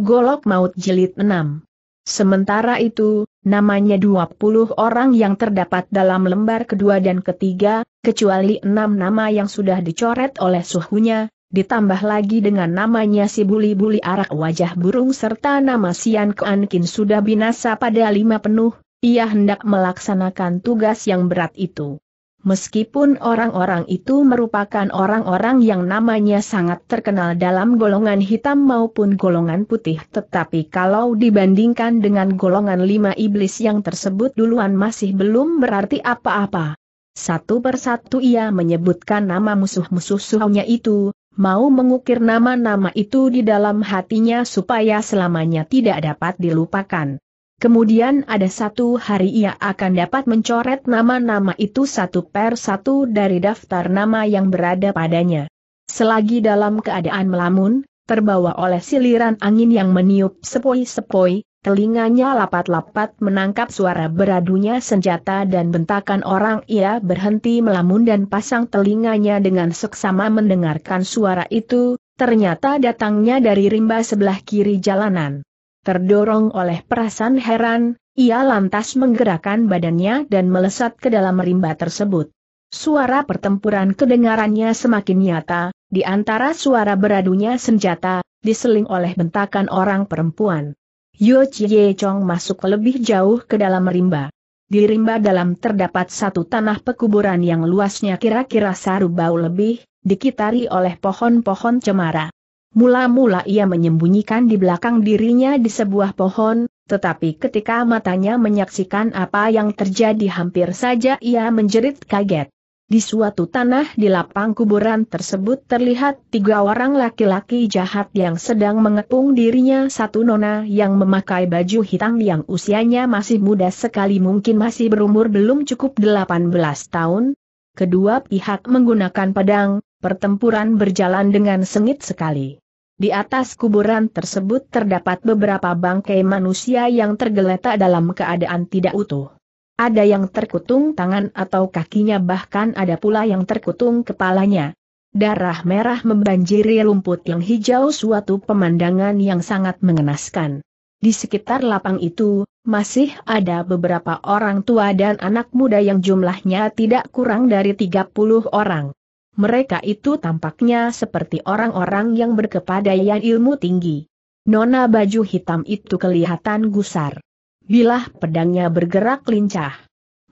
Golok Maut Jilid 6. Sementara itu, namanya 20 orang yang terdapat dalam lembar kedua dan ketiga, kecuali enam nama yang sudah dicoret oleh suhunya, ditambah lagi dengan namanya si buli-buli arak wajah burung serta nama Sian kin sudah binasa pada lima penuh, ia hendak melaksanakan tugas yang berat itu. Meskipun orang-orang itu merupakan orang-orang yang namanya sangat terkenal dalam golongan hitam maupun golongan putih tetapi kalau dibandingkan dengan golongan lima iblis yang tersebut duluan masih belum berarti apa-apa. Satu persatu ia menyebutkan nama musuh-musuh suhunya itu, mau mengukir nama-nama itu di dalam hatinya supaya selamanya tidak dapat dilupakan. Kemudian ada satu hari ia akan dapat mencoret nama-nama itu satu per satu dari daftar nama yang berada padanya. Selagi dalam keadaan melamun, terbawa oleh siliran angin yang meniup sepoi-sepoi, telinganya lapat-lapat menangkap suara beradunya senjata dan bentakan orang ia berhenti melamun dan pasang telinganya dengan seksama mendengarkan suara itu, ternyata datangnya dari rimba sebelah kiri jalanan. Terdorong oleh perasaan heran, ia lantas menggerakkan badannya dan melesat ke dalam rimba tersebut. Suara pertempuran kedengarannya semakin nyata, di antara suara beradunya senjata, diseling oleh bentakan orang perempuan. Yo Chie Chong masuk lebih jauh ke dalam rimba. Di rimba dalam terdapat satu tanah pekuburan yang luasnya kira-kira saru bau lebih, dikitari oleh pohon-pohon cemara. Mula-mula ia menyembunyikan di belakang dirinya di sebuah pohon, tetapi ketika matanya menyaksikan apa yang terjadi hampir saja ia menjerit kaget. Di suatu tanah di lapang kuburan tersebut terlihat tiga orang laki-laki jahat yang sedang mengepung dirinya satu nona yang memakai baju hitam yang usianya masih muda sekali mungkin masih berumur belum cukup 18 tahun. Kedua pihak menggunakan pedang, pertempuran berjalan dengan sengit sekali. Di atas kuburan tersebut terdapat beberapa bangkai manusia yang tergeletak dalam keadaan tidak utuh. Ada yang terkutung tangan atau kakinya bahkan ada pula yang terkutung kepalanya. Darah merah membanjiri rumput yang hijau suatu pemandangan yang sangat mengenaskan. Di sekitar lapang itu, masih ada beberapa orang tua dan anak muda yang jumlahnya tidak kurang dari 30 orang mereka itu tampaknya seperti orang-orang yang berkepadaian ilmu tinggi. Nona baju hitam itu kelihatan gusar. Bilah pedangnya bergerak lincah.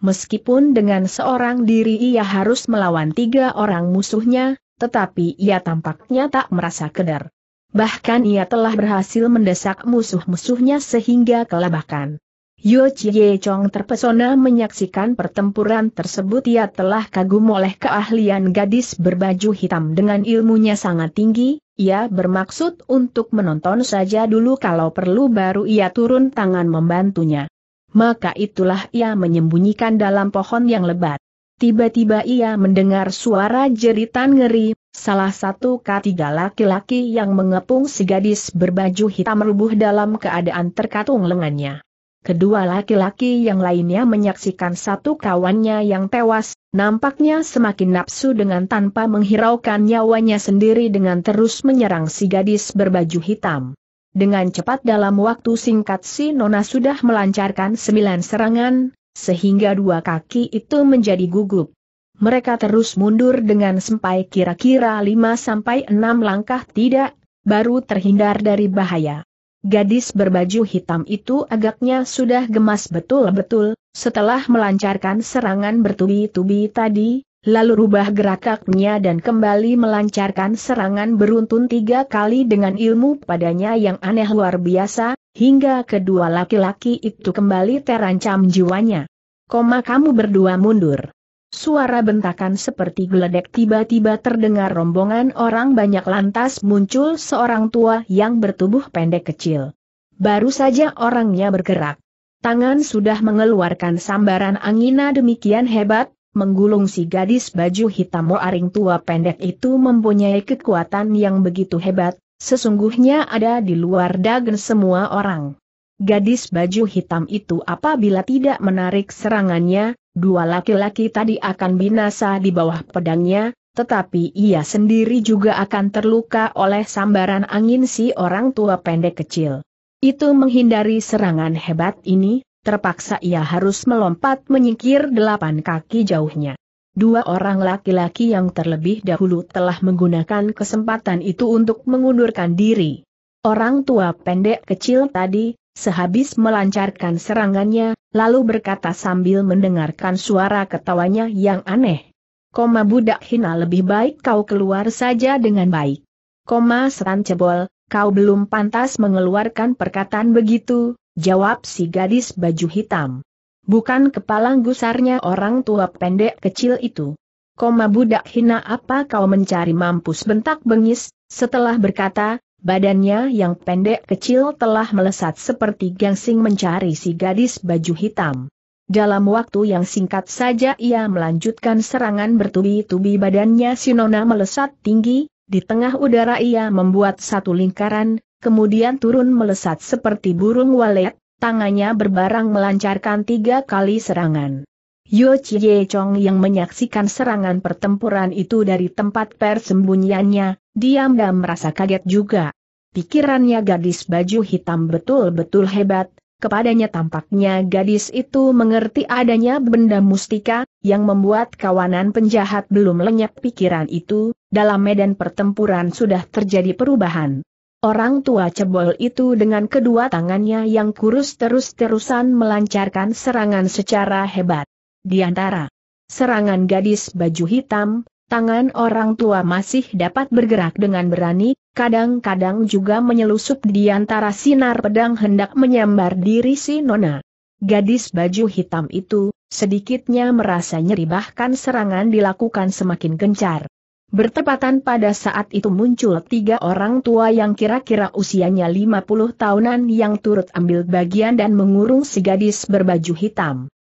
Meskipun dengan seorang diri ia harus melawan tiga orang musuhnya, tetapi ia tampaknya tak merasa keder. Bahkan ia telah berhasil mendesak musuh-musuhnya sehingga kelabakan. Yu Chie Chong terpesona menyaksikan pertempuran tersebut ia telah kagum oleh keahlian gadis berbaju hitam dengan ilmunya sangat tinggi, ia bermaksud untuk menonton saja dulu kalau perlu baru ia turun tangan membantunya. Maka itulah ia menyembunyikan dalam pohon yang lebat. Tiba-tiba ia mendengar suara jeritan ngeri, salah satu ketiga laki-laki yang mengepung si gadis berbaju hitam rubuh dalam keadaan terkatung lengannya. Kedua laki-laki yang lainnya menyaksikan satu kawannya yang tewas, nampaknya semakin nafsu dengan tanpa menghiraukan nyawanya sendiri dengan terus menyerang si gadis berbaju hitam. Dengan cepat dalam waktu singkat si Nona sudah melancarkan sembilan serangan, sehingga dua kaki itu menjadi gugup. Mereka terus mundur dengan sampai kira-kira lima sampai enam langkah tidak, baru terhindar dari bahaya. Gadis berbaju hitam itu agaknya sudah gemas betul-betul, setelah melancarkan serangan bertubi-tubi tadi, lalu rubah gerak dan kembali melancarkan serangan beruntun tiga kali dengan ilmu padanya yang aneh luar biasa, hingga kedua laki-laki itu kembali terancam jiwanya. Koma kamu berdua mundur. Suara bentakan seperti geledek tiba-tiba terdengar rombongan orang banyak lantas muncul seorang tua yang bertubuh pendek kecil. Baru saja orangnya bergerak. Tangan sudah mengeluarkan sambaran angina demikian hebat, menggulung si gadis baju hitam moaring tua pendek itu mempunyai kekuatan yang begitu hebat, sesungguhnya ada di luar dagen semua orang. Gadis baju hitam itu apabila tidak menarik serangannya, dua laki-laki tadi akan binasa di bawah pedangnya, tetapi ia sendiri juga akan terluka oleh sambaran angin si orang tua pendek kecil. Itu menghindari serangan hebat ini, terpaksa ia harus melompat menyingkir delapan kaki jauhnya. Dua orang laki-laki yang terlebih dahulu telah menggunakan kesempatan itu untuk mengundurkan diri. Orang tua pendek kecil tadi, Sehabis melancarkan serangannya, lalu berkata sambil mendengarkan suara ketawanya yang aneh. Koma budak hina lebih baik kau keluar saja dengan baik. Koma seran cebol, kau belum pantas mengeluarkan perkataan begitu, jawab si gadis baju hitam. Bukan kepala gusarnya orang tua pendek kecil itu. Koma budak hina apa kau mencari mampus bentak bengis, setelah berkata, Badannya yang pendek kecil telah melesat seperti gangsing mencari si gadis baju hitam. Dalam waktu yang singkat saja ia melanjutkan serangan bertubi-tubi badannya Sinona melesat tinggi, di tengah udara ia membuat satu lingkaran, kemudian turun melesat seperti burung walet, tangannya berbarang melancarkan tiga kali serangan. Yo Chie Chong yang menyaksikan serangan pertempuran itu dari tempat persembunyiannya, diam dan merasa kaget juga. Pikirannya gadis baju hitam betul-betul hebat, kepadanya tampaknya gadis itu mengerti adanya benda mustika, yang membuat kawanan penjahat belum lenyap pikiran itu, dalam medan pertempuran sudah terjadi perubahan. Orang tua cebol itu dengan kedua tangannya yang kurus terus-terusan melancarkan serangan secara hebat. Di antara serangan gadis baju hitam, tangan orang tua masih dapat bergerak dengan berani, kadang-kadang juga menyelusup di antara sinar pedang hendak menyambar diri si Nona. Gadis baju hitam itu, sedikitnya merasa nyeri bahkan serangan dilakukan semakin gencar. Bertepatan pada saat itu muncul tiga orang tua yang kira-kira usianya 50 tahunan yang turut ambil bagian dan mengurung si gadis berbaju hitam.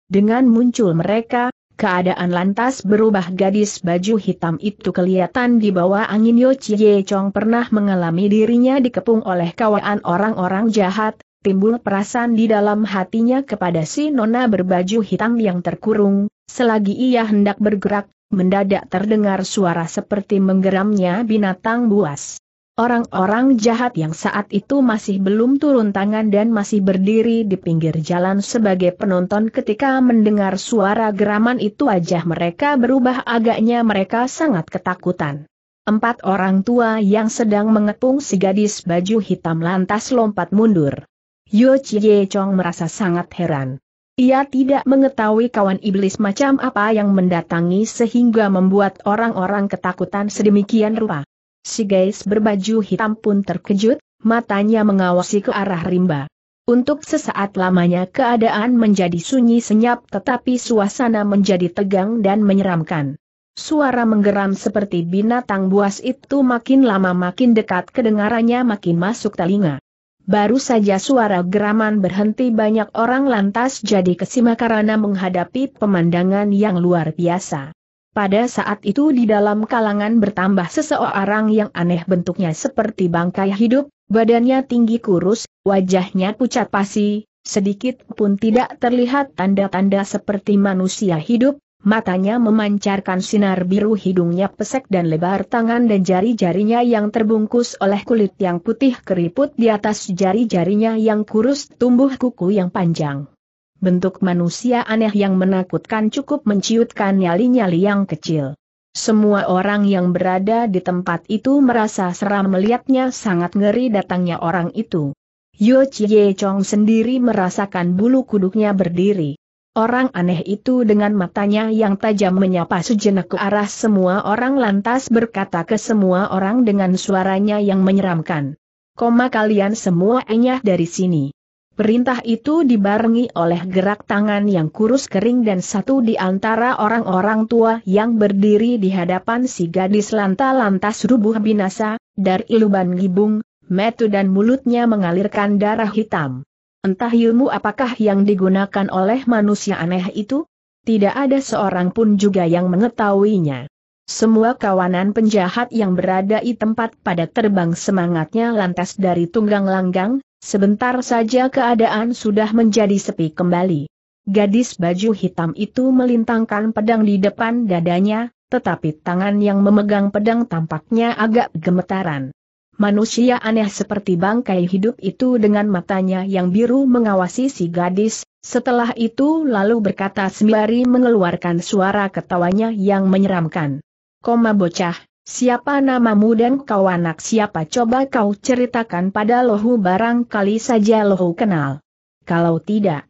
Dengan muncul mereka, Keadaan lantas berubah gadis baju hitam itu kelihatan di bawah angin Yo Chie Chong pernah mengalami dirinya dikepung oleh kawanan orang-orang jahat, timbul perasaan di dalam hatinya kepada si nona berbaju hitam yang terkurung, selagi ia hendak bergerak, mendadak terdengar suara seperti menggeramnya binatang buas. Orang-orang jahat yang saat itu masih belum turun tangan dan masih berdiri di pinggir jalan sebagai penonton ketika mendengar suara geraman itu wajah mereka berubah agaknya mereka sangat ketakutan. Empat orang tua yang sedang mengepung si gadis baju hitam lantas lompat mundur. Yo Chie Chong merasa sangat heran. Ia tidak mengetahui kawan iblis macam apa yang mendatangi sehingga membuat orang-orang ketakutan sedemikian rupa. Si guys berbaju hitam pun terkejut, matanya mengawasi ke arah rimba. Untuk sesaat lamanya keadaan menjadi sunyi senyap tetapi suasana menjadi tegang dan menyeramkan. Suara menggeram seperti binatang buas itu makin lama makin dekat kedengarannya makin masuk telinga. Baru saja suara geraman berhenti banyak orang lantas jadi kesima karena menghadapi pemandangan yang luar biasa. Pada saat itu di dalam kalangan bertambah seseorang yang aneh bentuknya seperti bangkai hidup, badannya tinggi kurus, wajahnya pucat pasi, sedikit pun tidak terlihat tanda-tanda seperti manusia hidup, matanya memancarkan sinar biru hidungnya pesek dan lebar tangan dan jari-jarinya yang terbungkus oleh kulit yang putih keriput di atas jari-jarinya yang kurus tumbuh kuku yang panjang. Bentuk manusia aneh yang menakutkan cukup menciutkan nyali-nyali yang kecil. Semua orang yang berada di tempat itu merasa seram melihatnya sangat ngeri datangnya orang itu. Yo Chie Chong sendiri merasakan bulu kuduknya berdiri. Orang aneh itu dengan matanya yang tajam menyapa sejenak ke arah semua orang lantas berkata ke semua orang dengan suaranya yang menyeramkan. Koma kalian semua enyah dari sini. Perintah itu dibarengi oleh gerak tangan yang kurus kering dan satu di antara orang-orang tua yang berdiri di hadapan si gadis lanta lantas rubuh binasa, dari iluban gibung, metu dan mulutnya mengalirkan darah hitam. Entah ilmu apakah yang digunakan oleh manusia aneh itu? Tidak ada seorang pun juga yang mengetahuinya. Semua kawanan penjahat yang berada di tempat pada terbang semangatnya lantas dari tunggang langgang, Sebentar saja keadaan sudah menjadi sepi kembali. Gadis baju hitam itu melintangkan pedang di depan dadanya, tetapi tangan yang memegang pedang tampaknya agak gemetaran. Manusia aneh seperti bangkai hidup itu dengan matanya yang biru mengawasi si gadis, setelah itu lalu berkata sembari mengeluarkan suara ketawanya yang menyeramkan. Koma bocah, Siapa namamu dan kau anak siapa coba kau ceritakan pada lohu barangkali saja lohu kenal. Kalau tidak,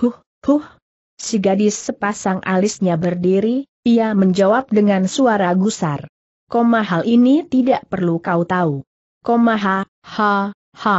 huh, huh. Si gadis sepasang alisnya berdiri, ia menjawab dengan suara gusar. Koma hal ini tidak perlu kau tahu. Koma ha, ha, ha.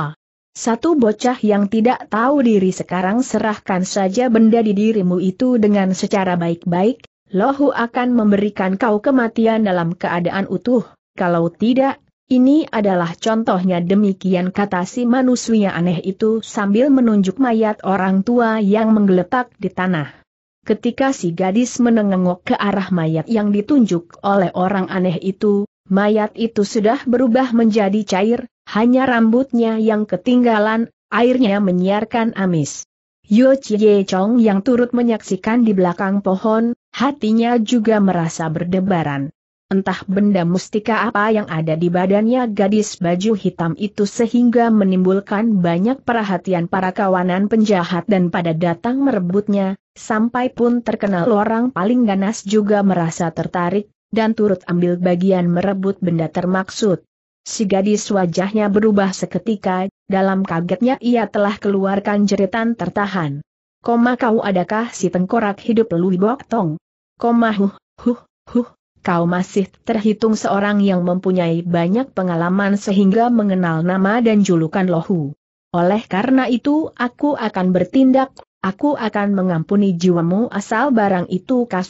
Satu bocah yang tidak tahu diri sekarang serahkan saja benda di dirimu itu dengan secara baik-baik, Lohu akan memberikan kau kematian dalam keadaan utuh, kalau tidak, ini adalah contohnya demikian kata si manusia aneh itu sambil menunjuk mayat orang tua yang menggeletak di tanah. Ketika si gadis menengok ke arah mayat yang ditunjuk oleh orang aneh itu, mayat itu sudah berubah menjadi cair, hanya rambutnya yang ketinggalan, airnya menyiarkan amis. Yo Chie Chong yang turut menyaksikan di belakang pohon, hatinya juga merasa berdebaran. Entah benda mustika apa yang ada di badannya gadis baju hitam itu sehingga menimbulkan banyak perhatian para kawanan penjahat dan pada datang merebutnya, sampai pun terkenal orang paling ganas juga merasa tertarik, dan turut ambil bagian merebut benda termaksud. Si gadis wajahnya berubah seketika, dalam kagetnya ia telah keluarkan jeritan tertahan. Koma kau adakah si tengkorak hidup Lui Bok Tong? Koma huh, huh, huh, kau masih terhitung seorang yang mempunyai banyak pengalaman sehingga mengenal nama dan julukan lohu. Oleh karena itu aku akan bertindak, aku akan mengampuni jiwamu asal barang itu kau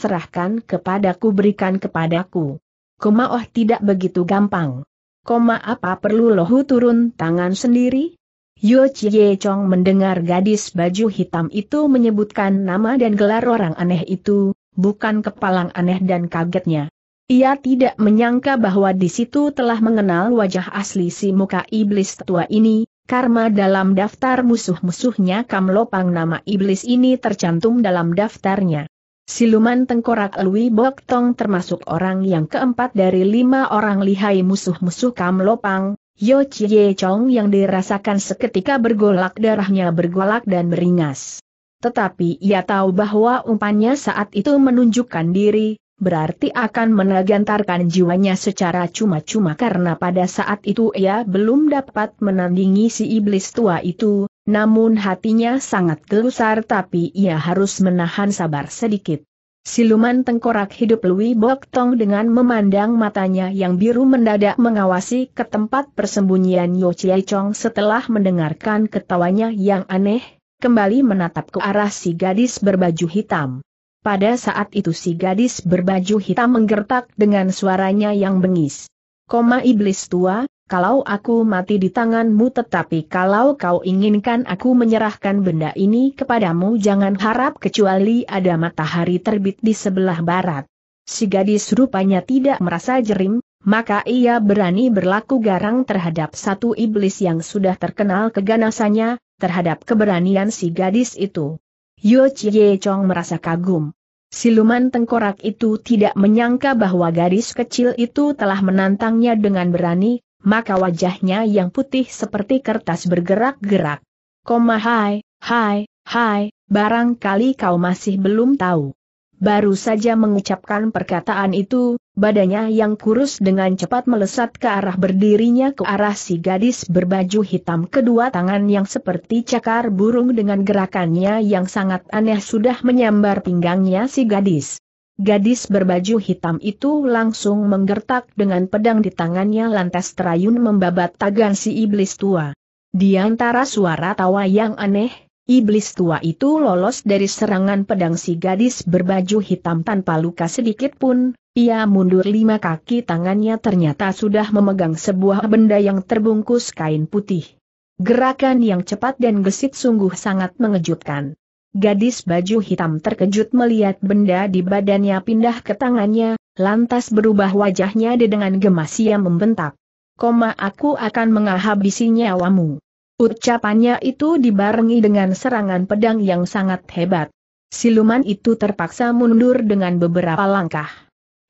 kepadaku berikan kepadaku. Koma oh tidak begitu gampang koma apa perlu lohu turun tangan sendiri? Yo Chie Chong mendengar gadis baju hitam itu menyebutkan nama dan gelar orang aneh itu, bukan kepalang aneh dan kagetnya. Ia tidak menyangka bahwa di situ telah mengenal wajah asli si muka iblis tua ini, karena dalam daftar musuh-musuhnya Kam Lopang nama iblis ini tercantum dalam daftarnya. Siluman Tengkorak Lui Bok Tong termasuk orang yang keempat dari lima orang lihai musuh-musuh Kam Lopang, Yo Chie Chong yang dirasakan seketika bergolak darahnya bergolak dan meringas. Tetapi ia tahu bahwa umpannya saat itu menunjukkan diri, berarti akan menegantarkan jiwanya secara cuma-cuma karena pada saat itu ia belum dapat menandingi si iblis tua itu, namun hatinya sangat gelusar, tapi ia harus menahan sabar sedikit. Siluman tengkorak hidup Lui Bok Tong dengan memandang matanya yang biru mendadak mengawasi ke tempat persembunyian Yo Chie Chong setelah mendengarkan ketawanya yang aneh, kembali menatap ke arah si gadis berbaju hitam. Pada saat itu si gadis berbaju hitam menggertak dengan suaranya yang bengis. Koma iblis tua, kalau aku mati di tanganmu tetapi kalau kau inginkan aku menyerahkan benda ini kepadamu jangan harap kecuali ada matahari terbit di sebelah barat. Si gadis rupanya tidak merasa jerim, maka ia berani berlaku garang terhadap satu iblis yang sudah terkenal keganasannya, terhadap keberanian si gadis itu. Yo Chie Chong merasa kagum. Siluman tengkorak itu tidak menyangka bahwa gadis kecil itu telah menantangnya dengan berani, maka wajahnya yang putih seperti kertas bergerak-gerak. Koma hai, hai, hai, barangkali kau masih belum tahu. Baru saja mengucapkan perkataan itu, badannya yang kurus dengan cepat melesat ke arah berdirinya ke arah si gadis berbaju hitam kedua tangan yang seperti cakar burung dengan gerakannya yang sangat aneh sudah menyambar pinggangnya si gadis. Gadis berbaju hitam itu langsung menggertak dengan pedang di tangannya lantas terayun membabat tagan si iblis tua. Di antara suara tawa yang aneh, Iblis tua itu lolos dari serangan pedang si gadis berbaju hitam tanpa luka sedikit pun, ia mundur lima kaki tangannya ternyata sudah memegang sebuah benda yang terbungkus kain putih. Gerakan yang cepat dan gesit sungguh sangat mengejutkan. Gadis baju hitam terkejut melihat benda di badannya pindah ke tangannya, lantas berubah wajahnya dengan gemas ia membentak. Koma aku akan menghabisi nyawamu. Ucapannya itu dibarengi dengan serangan pedang yang sangat hebat. Siluman itu terpaksa mundur dengan beberapa langkah.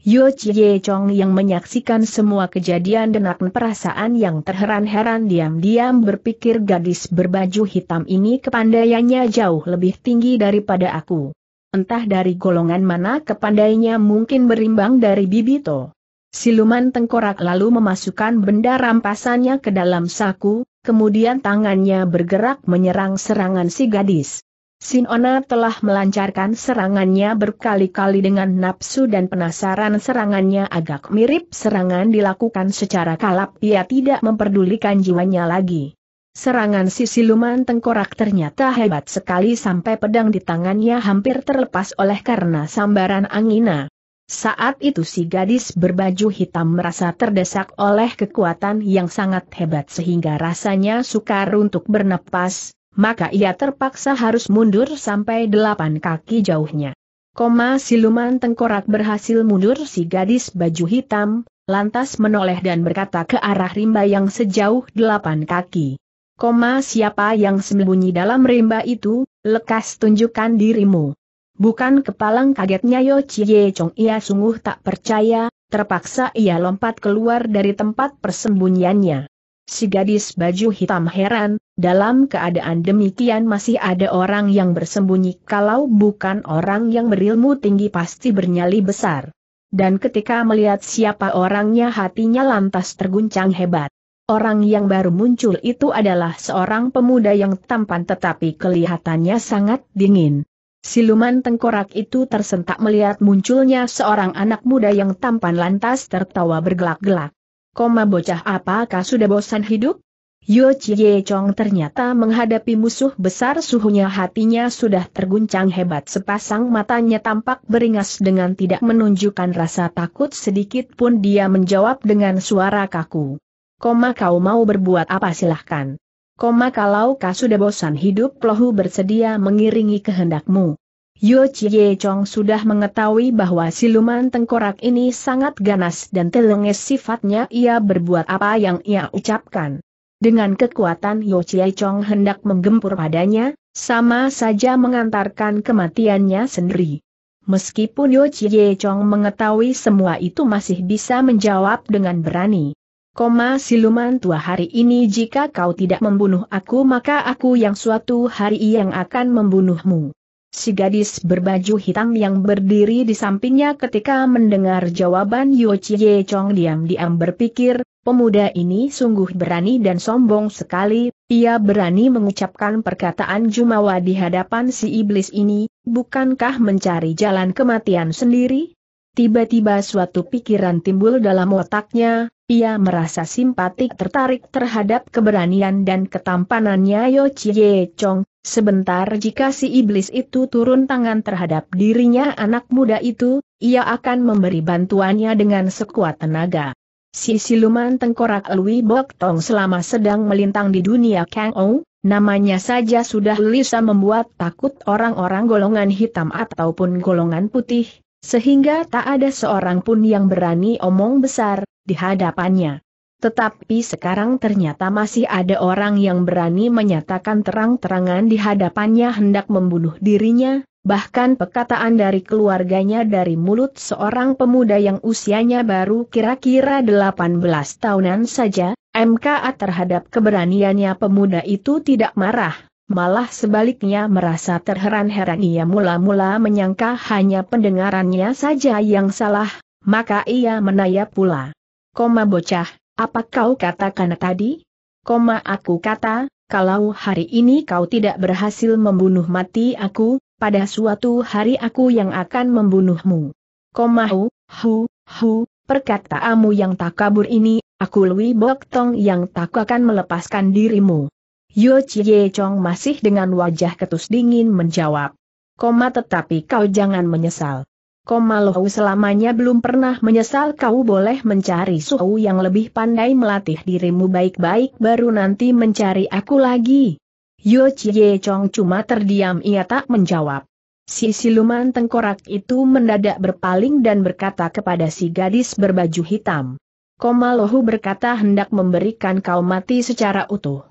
Yo Chie Chong yang menyaksikan semua kejadian dengan perasaan yang terheran-heran diam-diam berpikir gadis berbaju hitam ini kepandaiannya jauh lebih tinggi daripada aku. Entah dari golongan mana kepandainya mungkin berimbang dari Bibito. Siluman tengkorak lalu memasukkan benda rampasannya ke dalam saku, kemudian tangannya bergerak menyerang serangan si gadis. Sinona telah melancarkan serangannya berkali-kali dengan nafsu dan penasaran serangannya agak mirip serangan dilakukan secara kalap ia tidak memperdulikan jiwanya lagi. Serangan si siluman tengkorak ternyata hebat sekali sampai pedang di tangannya hampir terlepas oleh karena sambaran angina. Saat itu si gadis berbaju hitam merasa terdesak oleh kekuatan yang sangat hebat sehingga rasanya sukar untuk bernapas, maka ia terpaksa harus mundur sampai delapan kaki jauhnya. Koma siluman tengkorak berhasil mundur si gadis baju hitam, lantas menoleh dan berkata ke arah rimba yang sejauh delapan kaki. Koma siapa yang sembunyi dalam rimba itu, lekas tunjukkan dirimu. Bukan kepalang kagetnya Yo Chie Chong ia sungguh tak percaya, terpaksa ia lompat keluar dari tempat persembunyiannya. Si gadis baju hitam heran, dalam keadaan demikian masih ada orang yang bersembunyi kalau bukan orang yang berilmu tinggi pasti bernyali besar. Dan ketika melihat siapa orangnya hatinya lantas terguncang hebat. Orang yang baru muncul itu adalah seorang pemuda yang tampan tetapi kelihatannya sangat dingin. Siluman tengkorak itu tersentak melihat munculnya seorang anak muda yang tampan lantas tertawa bergelak-gelak. Koma bocah apakah sudah bosan hidup? Yo Chie Chong ternyata menghadapi musuh besar suhunya hatinya sudah terguncang hebat sepasang matanya tampak beringas dengan tidak menunjukkan rasa takut sedikit pun dia menjawab dengan suara kaku. Koma kau mau berbuat apa silahkan. Koma kalau kau sudah bosan hidup lohu bersedia mengiringi kehendakmu. Yo Chie Chong sudah mengetahui bahwa siluman tengkorak ini sangat ganas dan telenges sifatnya ia berbuat apa yang ia ucapkan. Dengan kekuatan Yo Chie Chong hendak menggempur padanya, sama saja mengantarkan kematiannya sendiri. Meskipun Yo Chie Chong mengetahui semua itu masih bisa menjawab dengan berani. Koma siluman tua hari ini jika kau tidak membunuh aku maka aku yang suatu hari yang akan membunuhmu. Si gadis berbaju hitam yang berdiri di sampingnya ketika mendengar jawaban Yo Chie Chong diam-diam berpikir, pemuda ini sungguh berani dan sombong sekali, ia berani mengucapkan perkataan Jumawa di hadapan si iblis ini, bukankah mencari jalan kematian sendiri? Tiba-tiba suatu pikiran timbul dalam otaknya, ia merasa simpatik tertarik terhadap keberanian dan ketampanannya Yo Chie Chong, sebentar jika si iblis itu turun tangan terhadap dirinya anak muda itu, ia akan memberi bantuannya dengan sekuat tenaga. Si siluman tengkorak Lui Bok Tong selama sedang melintang di dunia Kang Ong, namanya saja sudah lisa membuat takut orang-orang golongan hitam ataupun golongan putih, sehingga tak ada seorang pun yang berani omong besar, di hadapannya. Tetapi sekarang ternyata masih ada orang yang berani menyatakan terang-terangan di hadapannya hendak membunuh dirinya, bahkan perkataan dari keluarganya dari mulut seorang pemuda yang usianya baru kira-kira 18 tahunan saja, MKA terhadap keberaniannya pemuda itu tidak marah, malah sebaliknya merasa terheran-heran ia mula-mula menyangka hanya pendengarannya saja yang salah, maka ia menayap pula. Koma bocah, apa kau katakan tadi? Koma aku kata, kalau hari ini kau tidak berhasil membunuh mati aku, pada suatu hari aku yang akan membunuhmu. Koma hu, hu, hu, perkataamu yang tak kabur ini, aku Lui Bok Tong yang tak akan melepaskan dirimu. Yo Chie Chong masih dengan wajah ketus dingin menjawab. Koma tetapi kau jangan menyesal. Komalohau selamanya belum pernah menyesal kau boleh mencari suhu yang lebih pandai melatih dirimu baik-baik baru nanti mencari aku lagi. Yo Chie Chong cuma terdiam ia tak menjawab. Si siluman tengkorak itu mendadak berpaling dan berkata kepada si gadis berbaju hitam. Komalohau berkata hendak memberikan kau mati secara utuh.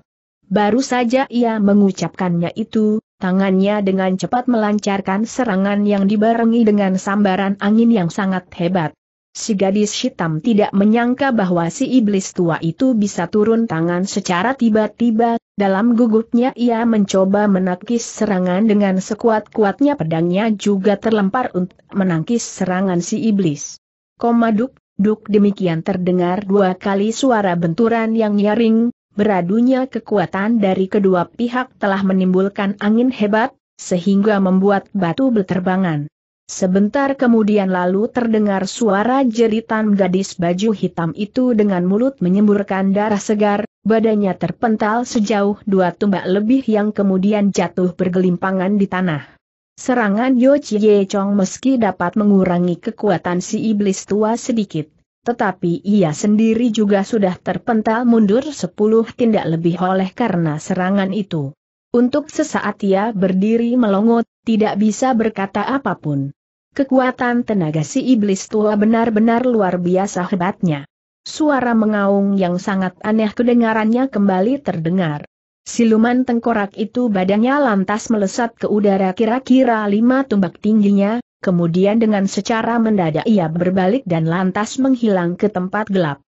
Baru saja ia mengucapkannya itu, Tangannya dengan cepat melancarkan serangan yang dibarengi dengan sambaran angin yang sangat hebat. Si gadis hitam tidak menyangka bahwa si iblis tua itu bisa turun tangan secara tiba-tiba, dalam gugupnya ia mencoba menakis serangan dengan sekuat-kuatnya pedangnya juga terlempar untuk menangkis serangan si iblis. Komaduk, duk demikian terdengar dua kali suara benturan yang nyaring, beradunya kekuatan dari kedua pihak telah menimbulkan angin hebat, sehingga membuat batu berterbangan. Sebentar kemudian lalu terdengar suara jeritan gadis baju hitam itu dengan mulut menyemburkan darah segar, badannya terpental sejauh dua tumbak lebih yang kemudian jatuh bergelimpangan di tanah. Serangan Yo Chie Chong meski dapat mengurangi kekuatan si iblis tua sedikit tetapi ia sendiri juga sudah terpental mundur sepuluh tindak lebih oleh karena serangan itu. Untuk sesaat ia berdiri melongot, tidak bisa berkata apapun. Kekuatan tenaga si iblis tua benar-benar luar biasa hebatnya. Suara mengaung yang sangat aneh kedengarannya kembali terdengar. Siluman tengkorak itu badannya lantas melesat ke udara kira-kira lima tumbak tingginya, kemudian dengan secara mendadak ia berbalik dan lantas menghilang ke tempat gelap.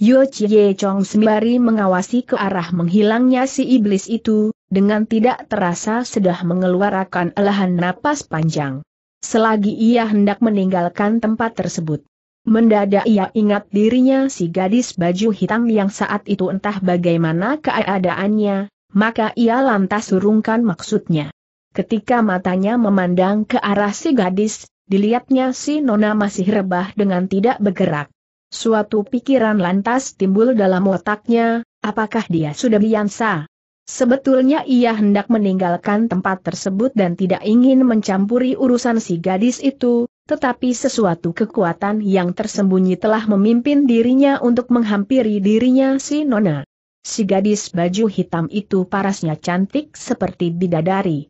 Yo Chie Chong sembari mengawasi ke arah menghilangnya si iblis itu, dengan tidak terasa sudah mengeluarkan elahan napas panjang. Selagi ia hendak meninggalkan tempat tersebut. Mendadak ia ingat dirinya si gadis baju hitam yang saat itu entah bagaimana keadaannya, maka ia lantas urungkan maksudnya. Ketika matanya memandang ke arah si gadis, dilihatnya si Nona masih rebah dengan tidak bergerak. Suatu pikiran lantas timbul dalam otaknya, apakah dia sudah biasa? Sebetulnya ia hendak meninggalkan tempat tersebut dan tidak ingin mencampuri urusan si gadis itu, tetapi sesuatu kekuatan yang tersembunyi telah memimpin dirinya untuk menghampiri dirinya si Nona. Si gadis baju hitam itu parasnya cantik seperti bidadari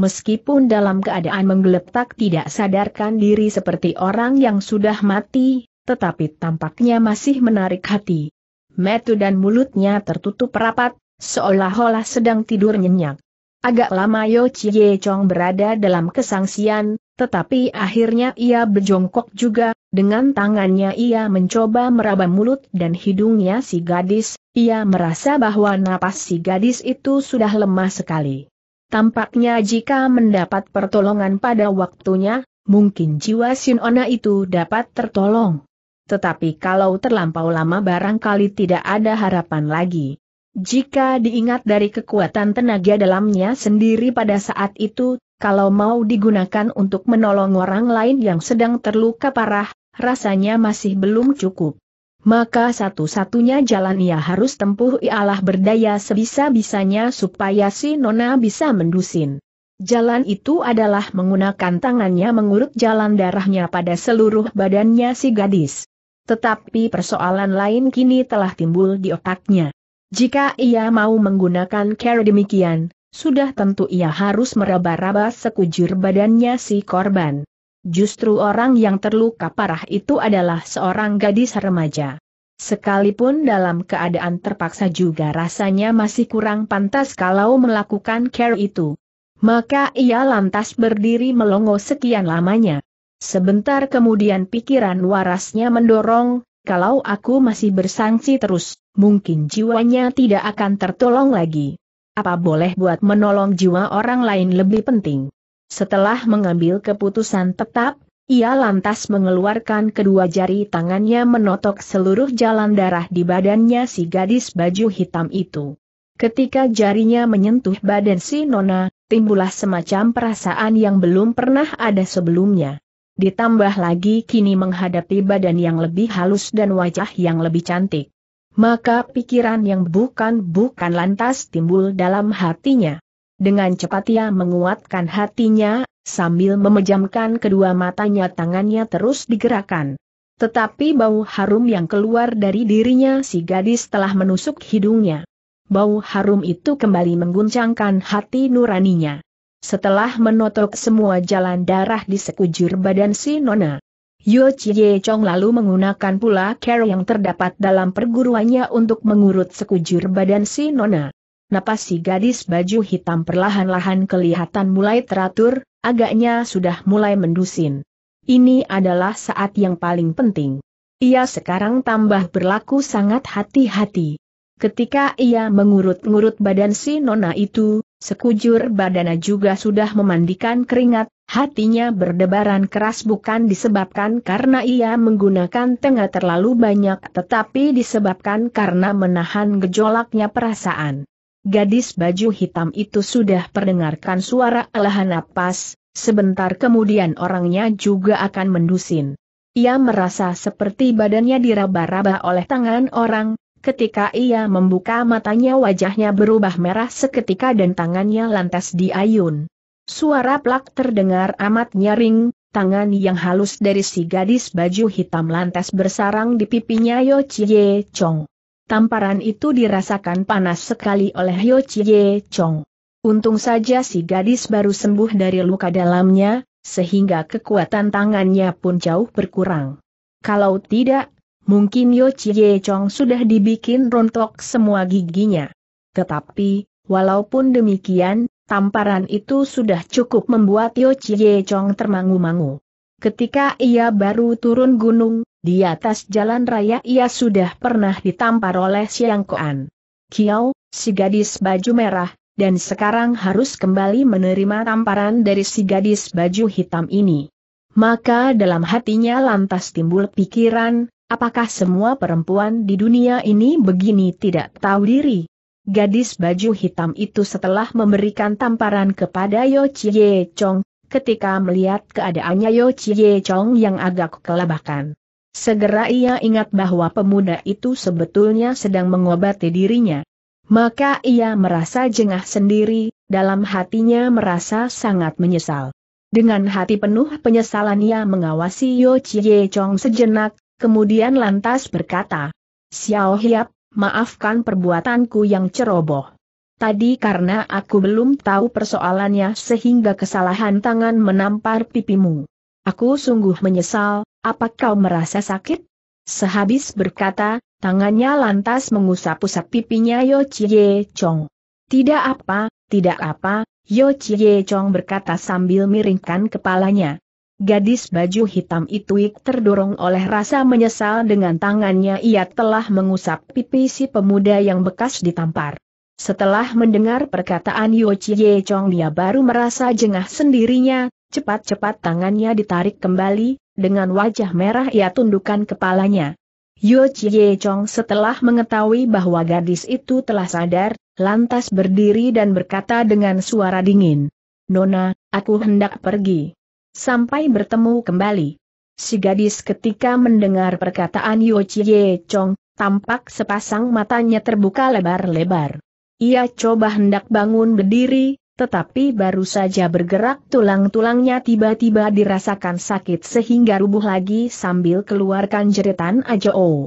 meskipun dalam keadaan menggeletak tidak sadarkan diri seperti orang yang sudah mati, tetapi tampaknya masih menarik hati. Metu dan mulutnya tertutup rapat, seolah-olah sedang tidur nyenyak. Agak lama Yo Chie Chong berada dalam kesangsian, tetapi akhirnya ia berjongkok juga, dengan tangannya ia mencoba meraba mulut dan hidungnya si gadis, ia merasa bahwa napas si gadis itu sudah lemah sekali. Tampaknya jika mendapat pertolongan pada waktunya, mungkin jiwa Sinona itu dapat tertolong. Tetapi kalau terlampau lama barangkali tidak ada harapan lagi. Jika diingat dari kekuatan tenaga dalamnya sendiri pada saat itu, kalau mau digunakan untuk menolong orang lain yang sedang terluka parah, rasanya masih belum cukup maka satu-satunya jalan ia harus tempuh ialah berdaya sebisa-bisanya supaya si Nona bisa mendusin. Jalan itu adalah menggunakan tangannya mengurut jalan darahnya pada seluruh badannya si gadis. Tetapi persoalan lain kini telah timbul di otaknya. Jika ia mau menggunakan cara demikian, sudah tentu ia harus meraba-raba sekujur badannya si korban. Justru orang yang terluka parah itu adalah seorang gadis remaja. Sekalipun dalam keadaan terpaksa juga rasanya masih kurang pantas kalau melakukan care itu. Maka ia lantas berdiri melongo sekian lamanya. Sebentar kemudian pikiran warasnya mendorong, kalau aku masih bersangsi terus, mungkin jiwanya tidak akan tertolong lagi. Apa boleh buat menolong jiwa orang lain lebih penting? Setelah mengambil keputusan tetap, ia lantas mengeluarkan kedua jari tangannya menotok seluruh jalan darah di badannya si gadis baju hitam itu. Ketika jarinya menyentuh badan si Nona, timbullah semacam perasaan yang belum pernah ada sebelumnya. Ditambah lagi kini menghadapi badan yang lebih halus dan wajah yang lebih cantik. Maka pikiran yang bukan-bukan lantas timbul dalam hatinya. Dengan cepat ia menguatkan hatinya, sambil memejamkan kedua matanya tangannya terus digerakkan. Tetapi bau harum yang keluar dari dirinya si gadis telah menusuk hidungnya. Bau harum itu kembali mengguncangkan hati nuraninya. Setelah menotok semua jalan darah di sekujur badan si Nona, Yo Chie Chong lalu menggunakan pula care yang terdapat dalam perguruannya untuk mengurut sekujur badan si Nona. Napas si gadis baju hitam perlahan-lahan kelihatan mulai teratur, agaknya sudah mulai mendusin. Ini adalah saat yang paling penting. Ia sekarang tambah berlaku sangat hati-hati. Ketika ia mengurut-ngurut badan si nona itu, sekujur badannya juga sudah memandikan keringat, hatinya berdebaran keras bukan disebabkan karena ia menggunakan tengah terlalu banyak tetapi disebabkan karena menahan gejolaknya perasaan. Gadis baju hitam itu sudah perdengarkan suara alahan napas, sebentar kemudian orangnya juga akan mendusin. Ia merasa seperti badannya diraba-raba oleh tangan orang, ketika ia membuka matanya wajahnya berubah merah seketika dan tangannya lantas diayun. Suara plak terdengar amat nyaring, tangan yang halus dari si gadis baju hitam lantas bersarang di pipinya Yo Chie Chong. Tamparan itu dirasakan panas sekali oleh Hyo Chie Chong. Untung saja si gadis baru sembuh dari luka dalamnya, sehingga kekuatan tangannya pun jauh berkurang. Kalau tidak, mungkin Yo Chie Chong sudah dibikin rontok semua giginya. Tetapi, walaupun demikian, tamparan itu sudah cukup membuat Yo Chie Chong termangu-mangu. Ketika ia baru turun gunung, di atas jalan raya ia sudah pernah ditampar oleh Siang Koan. Kiao, si gadis baju merah, dan sekarang harus kembali menerima tamparan dari si gadis baju hitam ini. Maka dalam hatinya lantas timbul pikiran, apakah semua perempuan di dunia ini begini tidak tahu diri? Gadis baju hitam itu setelah memberikan tamparan kepada Yo Chie Chong, ketika melihat keadaannya Yo Chie Chong yang agak kelabakan. Segera ia ingat bahwa pemuda itu sebetulnya sedang mengobati dirinya. Maka ia merasa jengah sendiri, dalam hatinya merasa sangat menyesal. Dengan hati penuh penyesalan ia mengawasi Yo Chie Chong sejenak, kemudian lantas berkata, Xiao Hiap, maafkan perbuatanku yang ceroboh. Tadi karena aku belum tahu persoalannya sehingga kesalahan tangan menampar pipimu. Aku sungguh menyesal, apa kau merasa sakit? Sehabis berkata, tangannya lantas mengusap-usap pipinya Yo Chie Chong. Tidak apa, tidak apa, Yo Chie Chong berkata sambil miringkan kepalanya. Gadis baju hitam itu terdorong oleh rasa menyesal dengan tangannya ia telah mengusap pipi si pemuda yang bekas ditampar. Setelah mendengar perkataan Yo Chie Chong dia baru merasa jengah sendirinya, Cepat-cepat tangannya ditarik kembali, dengan wajah merah ia tundukkan kepalanya. Yo Chie Chong setelah mengetahui bahwa gadis itu telah sadar, lantas berdiri dan berkata dengan suara dingin. Nona, aku hendak pergi. Sampai bertemu kembali. Si gadis ketika mendengar perkataan Yo Chie Chong, tampak sepasang matanya terbuka lebar-lebar. Ia coba hendak bangun berdiri, tetapi baru saja bergerak tulang-tulangnya tiba-tiba dirasakan sakit sehingga rubuh lagi sambil keluarkan jeritan ajo. oh.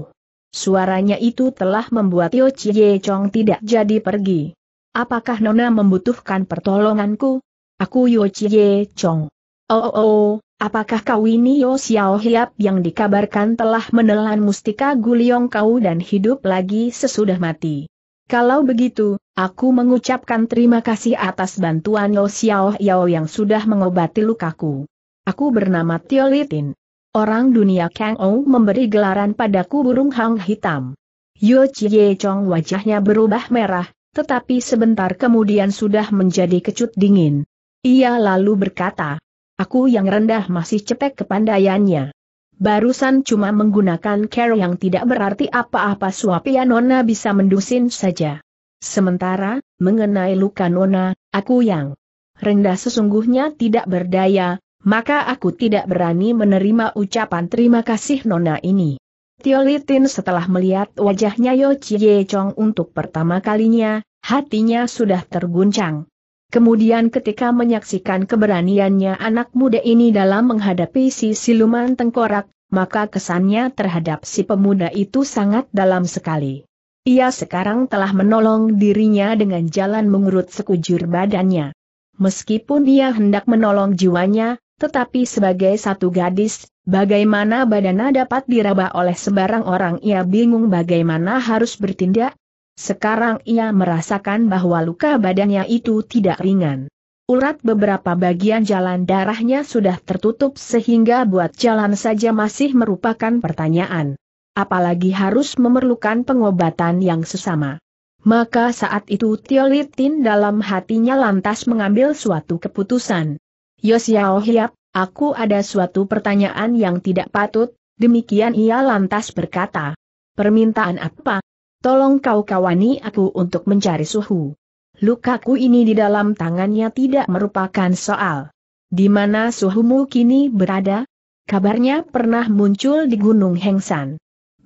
Suaranya itu telah membuat Yo Chie Chong tidak jadi pergi. Apakah Nona membutuhkan pertolonganku? Aku Yo Chie Chong. Oh oh oh, apakah kau ini Yo Xiao Hiap yang dikabarkan telah menelan mustika guliong kau dan hidup lagi sesudah mati? Kalau begitu, aku mengucapkan terima kasih atas bantuan Lo Xiao Yao yang sudah mengobati lukaku. Aku bernama Tio Litin. Orang dunia Kang Ou memberi gelaran padaku burung hang hitam. Yo Chie Chong wajahnya berubah merah, tetapi sebentar kemudian sudah menjadi kecut dingin. Ia lalu berkata, aku yang rendah masih cepek kepandaiannya. Barusan cuma menggunakan care yang tidak berarti apa-apa suapia ya Nona bisa mendusin saja. Sementara, mengenai luka Nona, aku yang rendah sesungguhnya tidak berdaya, maka aku tidak berani menerima ucapan terima kasih Nona ini. Tiolitin setelah melihat wajahnya Yo Chie Chong untuk pertama kalinya, hatinya sudah terguncang. Kemudian ketika menyaksikan keberaniannya anak muda ini dalam menghadapi si siluman tengkorak, maka kesannya terhadap si pemuda itu sangat dalam sekali. Ia sekarang telah menolong dirinya dengan jalan mengurut sekujur badannya. Meskipun ia hendak menolong jiwanya, tetapi sebagai satu gadis, bagaimana badannya dapat diraba oleh sebarang orang ia bingung bagaimana harus bertindak, sekarang ia merasakan bahwa luka badannya itu tidak ringan. Urat beberapa bagian jalan darahnya sudah tertutup sehingga buat jalan saja masih merupakan pertanyaan. Apalagi harus memerlukan pengobatan yang sesama. Maka saat itu Tiolitin dalam hatinya lantas mengambil suatu keputusan. Yosiao Hiap, aku ada suatu pertanyaan yang tidak patut, demikian ia lantas berkata. Permintaan apa? tolong kau kawani aku untuk mencari suhu. Lukaku ini di dalam tangannya tidak merupakan soal. Di mana suhumu kini berada? Kabarnya pernah muncul di Gunung Hengsan.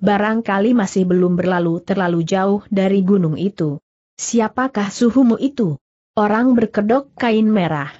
Barangkali masih belum berlalu terlalu jauh dari gunung itu. Siapakah suhumu itu? Orang berkedok kain merah.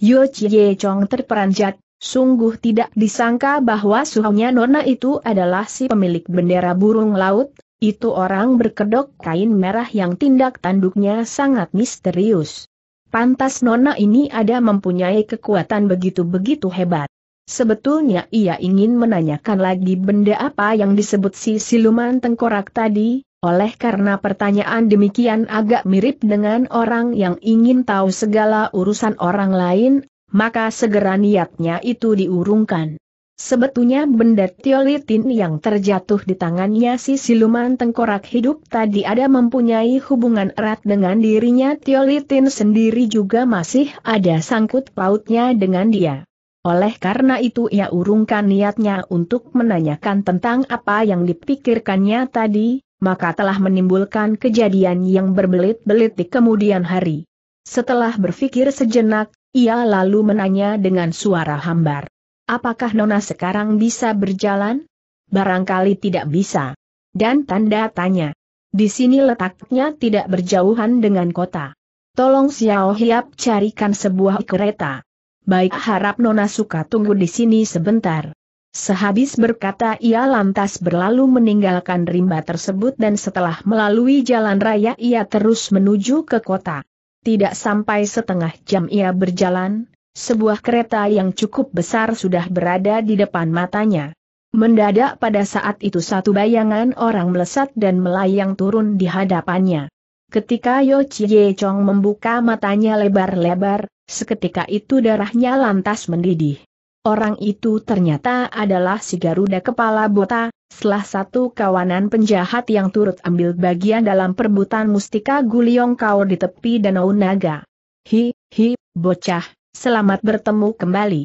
Yo Chie Chong terperanjat, sungguh tidak disangka bahwa suhunya Nona itu adalah si pemilik bendera burung laut, itu orang berkedok kain merah yang tindak tanduknya sangat misterius. Pantas nona ini ada mempunyai kekuatan begitu-begitu hebat. Sebetulnya ia ingin menanyakan lagi benda apa yang disebut si siluman tengkorak tadi, oleh karena pertanyaan demikian agak mirip dengan orang yang ingin tahu segala urusan orang lain, maka segera niatnya itu diurungkan. Sebetulnya benda tiolitin yang terjatuh di tangannya si siluman tengkorak hidup tadi ada mempunyai hubungan erat dengan dirinya tiolitin sendiri juga masih ada sangkut pautnya dengan dia. Oleh karena itu ia urungkan niatnya untuk menanyakan tentang apa yang dipikirkannya tadi, maka telah menimbulkan kejadian yang berbelit-belit di kemudian hari. Setelah berpikir sejenak, ia lalu menanya dengan suara hambar apakah Nona sekarang bisa berjalan? Barangkali tidak bisa. Dan tanda tanya. Di sini letaknya tidak berjauhan dengan kota. Tolong Xiao Hiap carikan sebuah kereta. Baik harap Nona suka tunggu di sini sebentar. Sehabis berkata ia lantas berlalu meninggalkan rimba tersebut dan setelah melalui jalan raya ia terus menuju ke kota. Tidak sampai setengah jam ia berjalan, sebuah kereta yang cukup besar sudah berada di depan matanya. Mendadak pada saat itu satu bayangan orang melesat dan melayang turun di hadapannya. Ketika Yo Chie Chong membuka matanya lebar-lebar, seketika itu darahnya lantas mendidih. Orang itu ternyata adalah si Garuda Kepala Bota, salah satu kawanan penjahat yang turut ambil bagian dalam perbutan mustika Guliong Kaur di tepi Danau Naga. Hi, hi, bocah, Selamat bertemu kembali.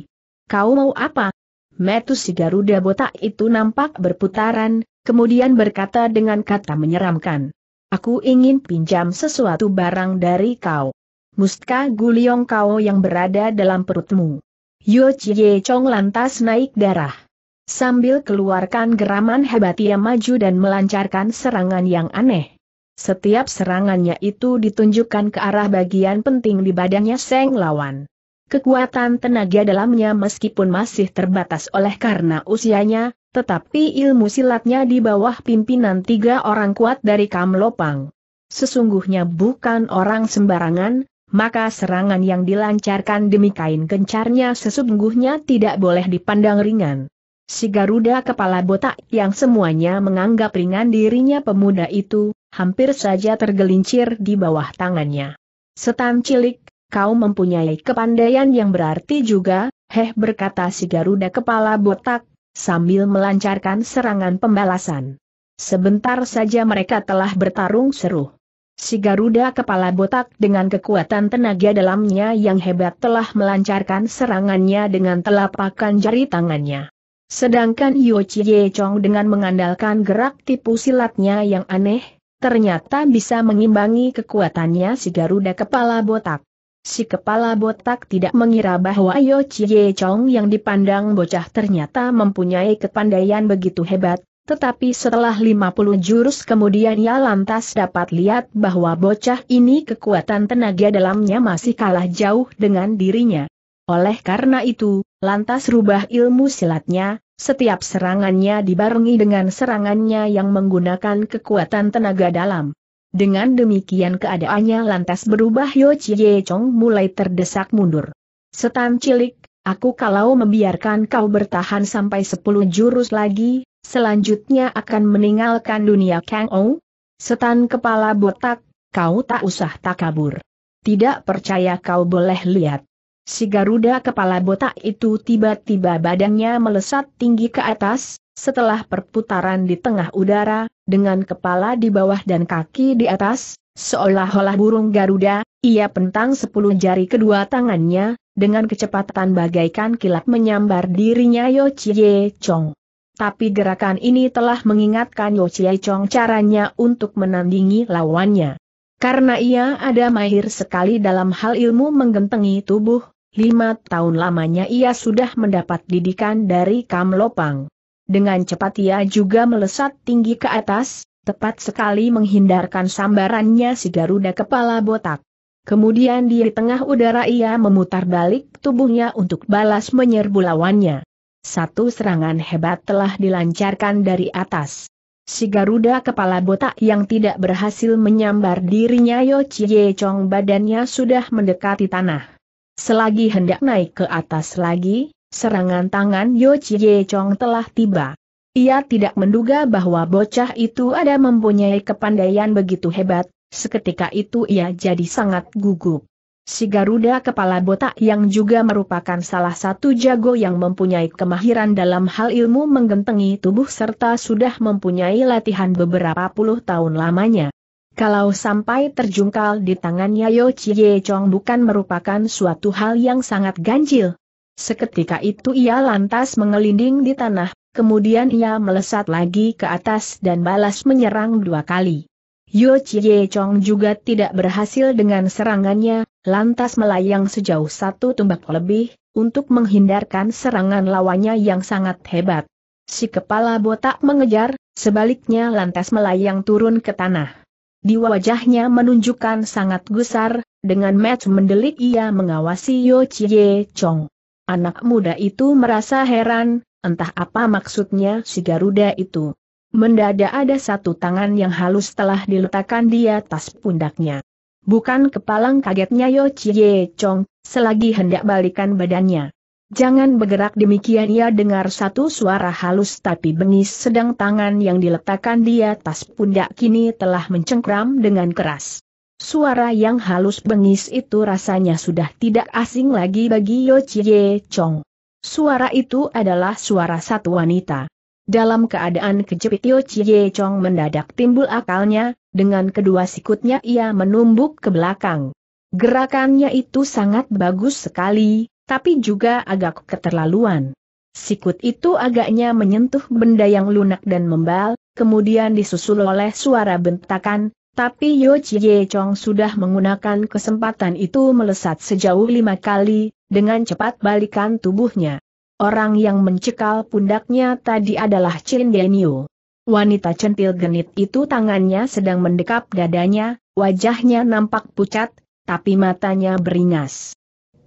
Kau mau apa? Metu si Garuda botak itu nampak berputaran, kemudian berkata dengan kata menyeramkan. Aku ingin pinjam sesuatu barang dari kau. Muska guliong kau yang berada dalam perutmu. Yo Chie Chong lantas naik darah. Sambil keluarkan geraman hebat ia maju dan melancarkan serangan yang aneh. Setiap serangannya itu ditunjukkan ke arah bagian penting di badannya Seng lawan. Kekuatan tenaga dalamnya meskipun masih terbatas oleh karena usianya, tetapi ilmu silatnya di bawah pimpinan tiga orang kuat dari Kamlopang. Sesungguhnya bukan orang sembarangan, maka serangan yang dilancarkan demi kain gencarnya sesungguhnya tidak boleh dipandang ringan. Si Garuda kepala botak yang semuanya menganggap ringan dirinya pemuda itu, hampir saja tergelincir di bawah tangannya. Setan cilik, kau mempunyai kepandaian yang berarti juga, heh berkata si Garuda kepala botak, sambil melancarkan serangan pembalasan. Sebentar saja mereka telah bertarung seru. Si Garuda kepala botak dengan kekuatan tenaga dalamnya yang hebat telah melancarkan serangannya dengan telapakan jari tangannya. Sedangkan Yo Chie Chong dengan mengandalkan gerak tipu silatnya yang aneh, ternyata bisa mengimbangi kekuatannya si Garuda kepala botak. Si kepala botak tidak mengira bahwa Yo Chie Chong yang dipandang bocah ternyata mempunyai kepandaian begitu hebat, tetapi setelah 50 jurus kemudian ia lantas dapat lihat bahwa bocah ini kekuatan tenaga dalamnya masih kalah jauh dengan dirinya. Oleh karena itu, lantas rubah ilmu silatnya, setiap serangannya dibarengi dengan serangannya yang menggunakan kekuatan tenaga dalam. Dengan demikian keadaannya lantas berubah Yo Chie Chong mulai terdesak mundur. Setan cilik, aku kalau membiarkan kau bertahan sampai sepuluh jurus lagi, selanjutnya akan meninggalkan dunia Kang Ou? Setan kepala botak, kau tak usah takabur. Tidak percaya kau boleh lihat. Si Garuda kepala botak itu tiba-tiba badannya melesat tinggi ke atas, setelah perputaran di tengah udara, dengan kepala di bawah dan kaki di atas, seolah-olah burung Garuda, ia pentang sepuluh jari kedua tangannya, dengan kecepatan bagaikan kilat menyambar dirinya Yo Chie Chong. Tapi gerakan ini telah mengingatkan Yo Chie Chong caranya untuk menandingi lawannya. Karena ia ada mahir sekali dalam hal ilmu menggentengi tubuh, lima tahun lamanya ia sudah mendapat didikan dari Kam Lopang. Dengan cepat ia juga melesat tinggi ke atas, tepat sekali menghindarkan sambarannya si Garuda kepala botak. Kemudian di tengah udara ia memutar balik tubuhnya untuk balas menyerbu lawannya. Satu serangan hebat telah dilancarkan dari atas. Si Garuda kepala botak yang tidak berhasil menyambar dirinya Yo Chie Chong badannya sudah mendekati tanah. Selagi hendak naik ke atas lagi, serangan tangan Yo Chie Chong telah tiba. Ia tidak menduga bahwa bocah itu ada mempunyai kepandaian begitu hebat, seketika itu ia jadi sangat gugup. Si Garuda kepala botak yang juga merupakan salah satu jago yang mempunyai kemahiran dalam hal ilmu menggentengi tubuh serta sudah mempunyai latihan beberapa puluh tahun lamanya. Kalau sampai terjungkal di tangannya Yo Chie Chong bukan merupakan suatu hal yang sangat ganjil, Seketika itu ia lantas mengelinding di tanah, kemudian ia melesat lagi ke atas dan balas menyerang dua kali. Yo Chie Chong juga tidak berhasil dengan serangannya, lantas melayang sejauh satu tumbak lebih, untuk menghindarkan serangan lawannya yang sangat hebat. Si kepala botak mengejar, sebaliknya lantas melayang turun ke tanah. Di wajahnya menunjukkan sangat gusar, dengan match mendelik ia mengawasi Yo Chie Chong. Anak muda itu merasa heran, entah apa maksudnya si Garuda itu. Mendadak ada satu tangan yang halus telah diletakkan di atas pundaknya. Bukan kepalang kagetnya Yo Chie Chong, selagi hendak balikan badannya. Jangan bergerak demikian ia dengar satu suara halus tapi bengis sedang tangan yang diletakkan di atas pundak kini telah mencengkram dengan keras. Suara yang halus bengis itu rasanya sudah tidak asing lagi bagi Yo Chie Chong. Suara itu adalah suara satu wanita. Dalam keadaan kejepit Yo Chie Chong mendadak timbul akalnya, dengan kedua sikutnya ia menumbuk ke belakang. Gerakannya itu sangat bagus sekali, tapi juga agak keterlaluan. Sikut itu agaknya menyentuh benda yang lunak dan membal, kemudian disusul oleh suara bentakan, tapi Yo Chie Chong sudah menggunakan kesempatan itu melesat sejauh lima kali, dengan cepat balikan tubuhnya. Orang yang mencekal pundaknya tadi adalah Chin yu Wanita centil genit itu tangannya sedang mendekap dadanya, wajahnya nampak pucat, tapi matanya beringas.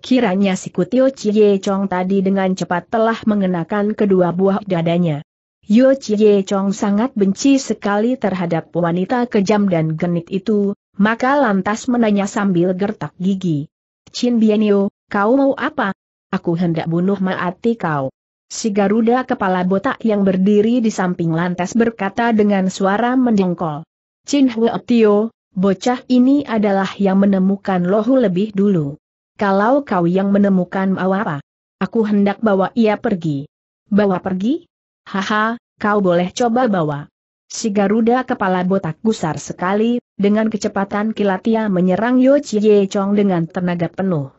Kiranya si Kutio Chie Chong tadi dengan cepat telah mengenakan kedua buah dadanya. Yo Chie Chong sangat benci sekali terhadap wanita kejam dan genit itu, maka lantas menanya sambil gertak gigi. Chin Bianyo, kau mau apa? Aku hendak bunuh Maati kau. Si Garuda kepala botak yang berdiri di samping lantas berkata dengan suara mendengkol. Chin Hwe Tio, bocah ini adalah yang menemukan Lohu lebih dulu. Kalau kau yang menemukan awak, aku hendak bawa ia pergi. Bawa pergi? Haha, kau boleh coba bawa. Si Garuda kepala botak gusar sekali, dengan kecepatan kilat ia menyerang Yo Chie Chong dengan tenaga penuh.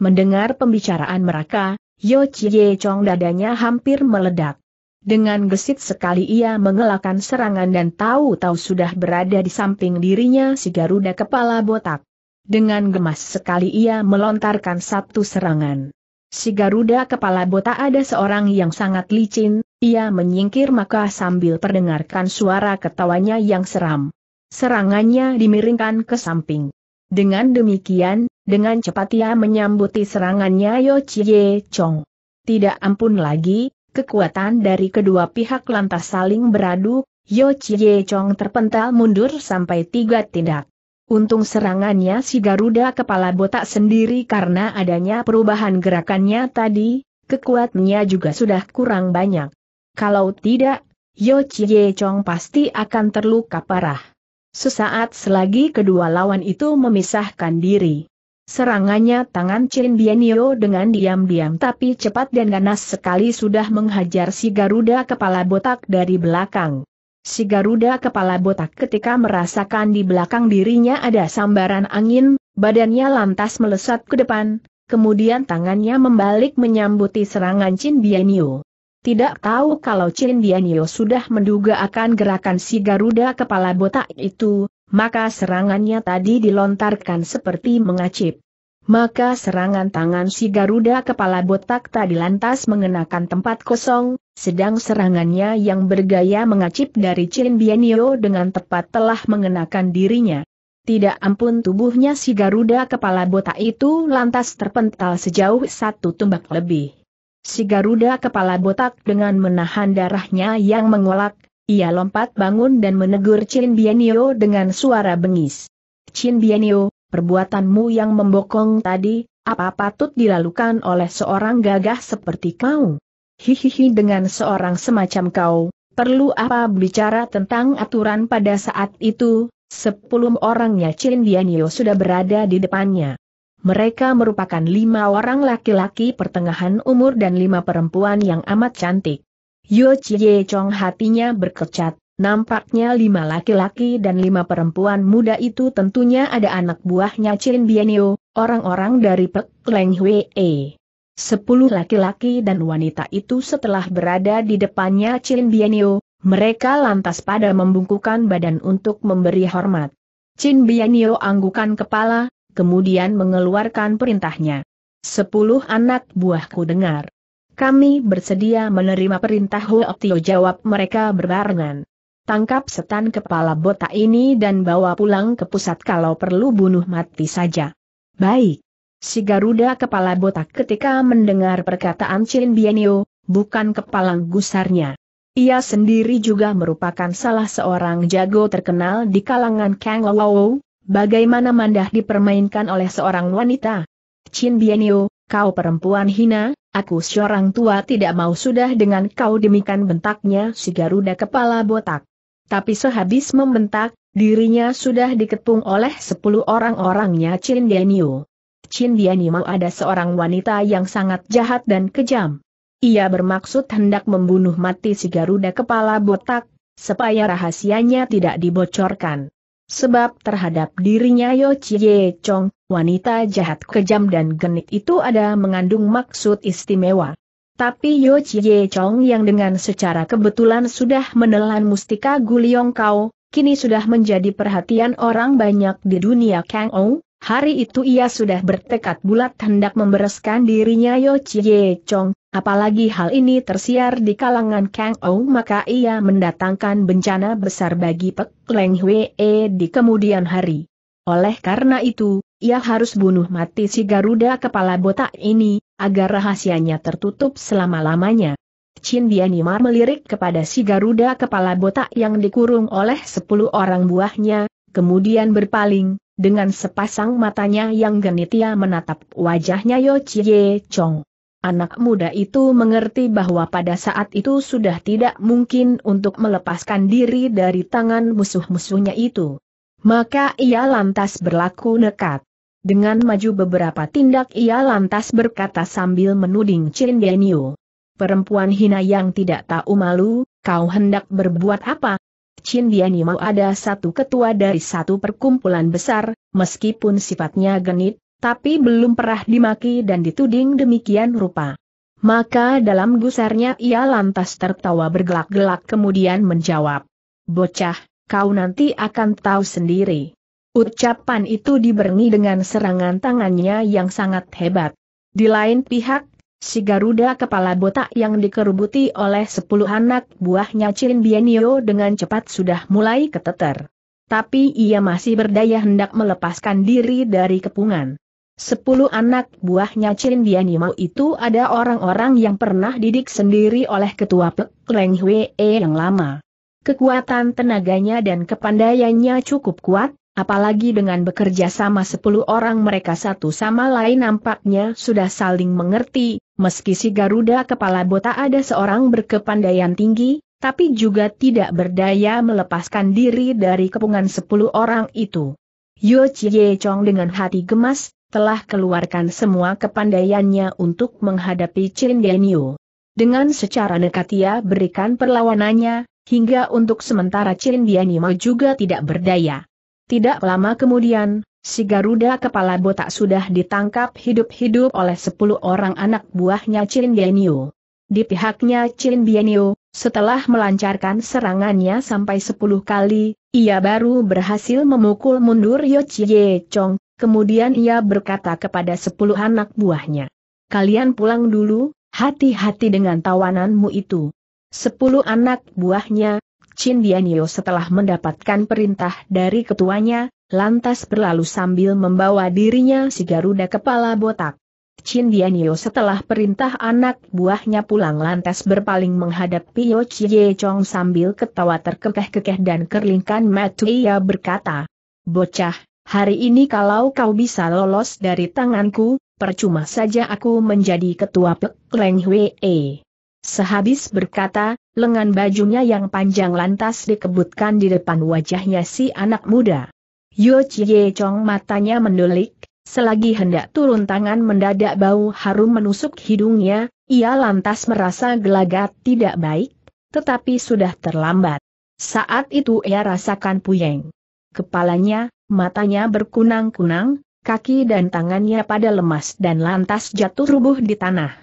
Mendengar pembicaraan mereka, Yo Chie Chong dadanya hampir meledak. Dengan gesit sekali ia mengelakkan serangan dan tahu-tahu sudah berada di samping dirinya si Garuda kepala botak. Dengan gemas sekali ia melontarkan satu serangan. Si Garuda kepala botak ada seorang yang sangat licin, ia menyingkir maka sambil perdengarkan suara ketawanya yang seram. Serangannya dimiringkan ke samping. Dengan demikian, dengan cepat ia menyambuti serangannya Yo Chie Chong. Tidak ampun lagi, kekuatan dari kedua pihak lantas saling beradu, Yo Chie Chong terpental mundur sampai tiga tindak. Untung serangannya si Garuda kepala botak sendiri karena adanya perubahan gerakannya tadi, kekuatannya juga sudah kurang banyak. Kalau tidak, Yo Chie Chong pasti akan terluka parah. Sesaat selagi kedua lawan itu memisahkan diri. Serangannya tangan Chin Bienio dengan diam-diam tapi cepat dan ganas sekali sudah menghajar si Garuda kepala botak dari belakang. Si Garuda kepala botak ketika merasakan di belakang dirinya ada sambaran angin, badannya lantas melesat ke depan, kemudian tangannya membalik menyambuti serangan Chin Bienio. Tidak tahu kalau Chin Dianyo sudah menduga akan gerakan si Garuda kepala botak itu, maka serangannya tadi dilontarkan seperti mengacip. Maka serangan tangan si Garuda kepala botak tadi lantas mengenakan tempat kosong, sedang serangannya yang bergaya mengacip dari Chin Dianyo dengan tepat telah mengenakan dirinya. Tidak ampun tubuhnya si Garuda kepala botak itu lantas terpental sejauh satu tumbak lebih. Si Garuda kepala botak dengan menahan darahnya yang mengolak, ia lompat bangun dan menegur Chin Bianio dengan suara bengis. Chin Bianio, perbuatanmu yang membokong tadi, apa patut dilakukan oleh seorang gagah seperti kau? Hihihi dengan seorang semacam kau, perlu apa bicara tentang aturan pada saat itu, sepuluh orangnya Chin Bianio sudah berada di depannya. Mereka merupakan lima orang laki-laki pertengahan umur dan lima perempuan yang amat cantik. Yo Chie Chong hatinya berkecat, nampaknya lima laki-laki dan lima perempuan muda itu tentunya ada anak buahnya Chin Bienio, orang-orang dari Pek Leng Hwe. Sepuluh laki-laki dan wanita itu setelah berada di depannya Chin Bienio, mereka lantas pada membungkukan badan untuk memberi hormat. Chin Bienio anggukan kepala, kemudian mengeluarkan perintahnya. Sepuluh anak buahku dengar. Kami bersedia menerima perintah Hoktio jawab mereka berbarengan. Tangkap setan kepala botak ini dan bawa pulang ke pusat kalau perlu bunuh mati saja. Baik. Si Garuda kepala botak ketika mendengar perkataan Chin Bienio, bukan kepalang gusarnya. Ia sendiri juga merupakan salah seorang jago terkenal di kalangan Kang Lao, Bagaimana mandah dipermainkan oleh seorang wanita? Chin Bienio, kau perempuan hina, aku seorang tua tidak mau sudah dengan kau demikian bentaknya si Garuda kepala botak. Tapi sehabis membentak, dirinya sudah diketung oleh sepuluh orang-orangnya Chin Bienio. Chin mau ada seorang wanita yang sangat jahat dan kejam. Ia bermaksud hendak membunuh mati si Garuda kepala botak, supaya rahasianya tidak dibocorkan. Sebab terhadap dirinya Yo Chie Chong, wanita jahat kejam dan genit itu ada mengandung maksud istimewa. Tapi Yo Chie Chong yang dengan secara kebetulan sudah menelan mustika Guliong Kau, kini sudah menjadi perhatian orang banyak di dunia Kang Ou, Hari itu ia sudah bertekad bulat hendak membereskan dirinya Yo Chie Chong, Apalagi hal ini tersiar di kalangan Kang Ou maka ia mendatangkan bencana besar bagi Pek Leng Hwee di kemudian hari. Oleh karena itu, ia harus bunuh mati si Garuda kepala botak ini, agar rahasianya tertutup selama-lamanya. Chin Dianimar melirik kepada si Garuda kepala botak yang dikurung oleh sepuluh orang buahnya, kemudian berpaling, dengan sepasang matanya yang genit ia menatap wajahnya Yo Chie Chong. Anak muda itu mengerti bahwa pada saat itu sudah tidak mungkin untuk melepaskan diri dari tangan musuh-musuhnya itu. Maka ia lantas berlaku nekat. Dengan maju beberapa tindak ia lantas berkata sambil menuding Chin Denyu. Perempuan hina yang tidak tahu malu, kau hendak berbuat apa? Chin mau ada satu ketua dari satu perkumpulan besar, meskipun sifatnya genit, tapi belum pernah dimaki dan dituding demikian rupa. Maka dalam gusarnya ia lantas tertawa bergelak-gelak kemudian menjawab, Bocah, kau nanti akan tahu sendiri. Ucapan itu diberengi dengan serangan tangannya yang sangat hebat. Di lain pihak, si Garuda kepala botak yang dikerubuti oleh sepuluh anak buahnya Chin Bienio dengan cepat sudah mulai keteter. Tapi ia masih berdaya hendak melepaskan diri dari kepungan. Sepuluh anak buahnya Cindian Yimau itu ada orang-orang yang pernah didik sendiri oleh ketua Pek Leng Hwe yang lama. Kekuatan tenaganya dan kepandaiannya cukup kuat, Apalagi dengan bekerja sama sepuluh orang mereka satu sama lain nampaknya sudah saling mengerti, meski si Garuda kepala botak ada seorang berkepandaian tinggi, tapi juga tidak berdaya melepaskan diri dari kepungan sepuluh orang itu. Yo Chie Chong dengan hati gemas, telah keluarkan semua kepandaiannya untuk menghadapi Chin Denyu. Dengan secara nekat ia berikan perlawanannya, hingga untuk sementara Chin Denyu juga tidak berdaya. Tidak lama kemudian, si Garuda kepala botak sudah ditangkap hidup-hidup oleh sepuluh orang anak buahnya Chin Denyu. Di pihaknya Chin Bienio, setelah melancarkan serangannya sampai sepuluh kali, ia baru berhasil memukul mundur Yo Chie Chong, Kemudian ia berkata kepada sepuluh anak buahnya. Kalian pulang dulu, hati-hati dengan tawananmu itu. Sepuluh anak buahnya, Chin Dianyo setelah mendapatkan perintah dari ketuanya, lantas berlalu sambil membawa dirinya si Garuda kepala botak. Chin Dianyo setelah perintah anak buahnya pulang lantas berpaling menghadapi Yo Chie Chong sambil ketawa terkekeh-kekeh dan kerlingkan mata ia berkata, Bocah, Hari ini kalau kau bisa lolos dari tanganku, percuma saja aku menjadi ketua Pek Leng Hwee. Sehabis berkata, lengan bajunya yang panjang lantas dikebutkan di depan wajahnya si anak muda. Yo Chie Chong matanya mendelik, selagi hendak turun tangan mendadak bau harum menusuk hidungnya, ia lantas merasa gelagat tidak baik, tetapi sudah terlambat. Saat itu ia rasakan puyeng. Kepalanya, matanya berkunang-kunang, kaki dan tangannya pada lemas dan lantas jatuh rubuh di tanah.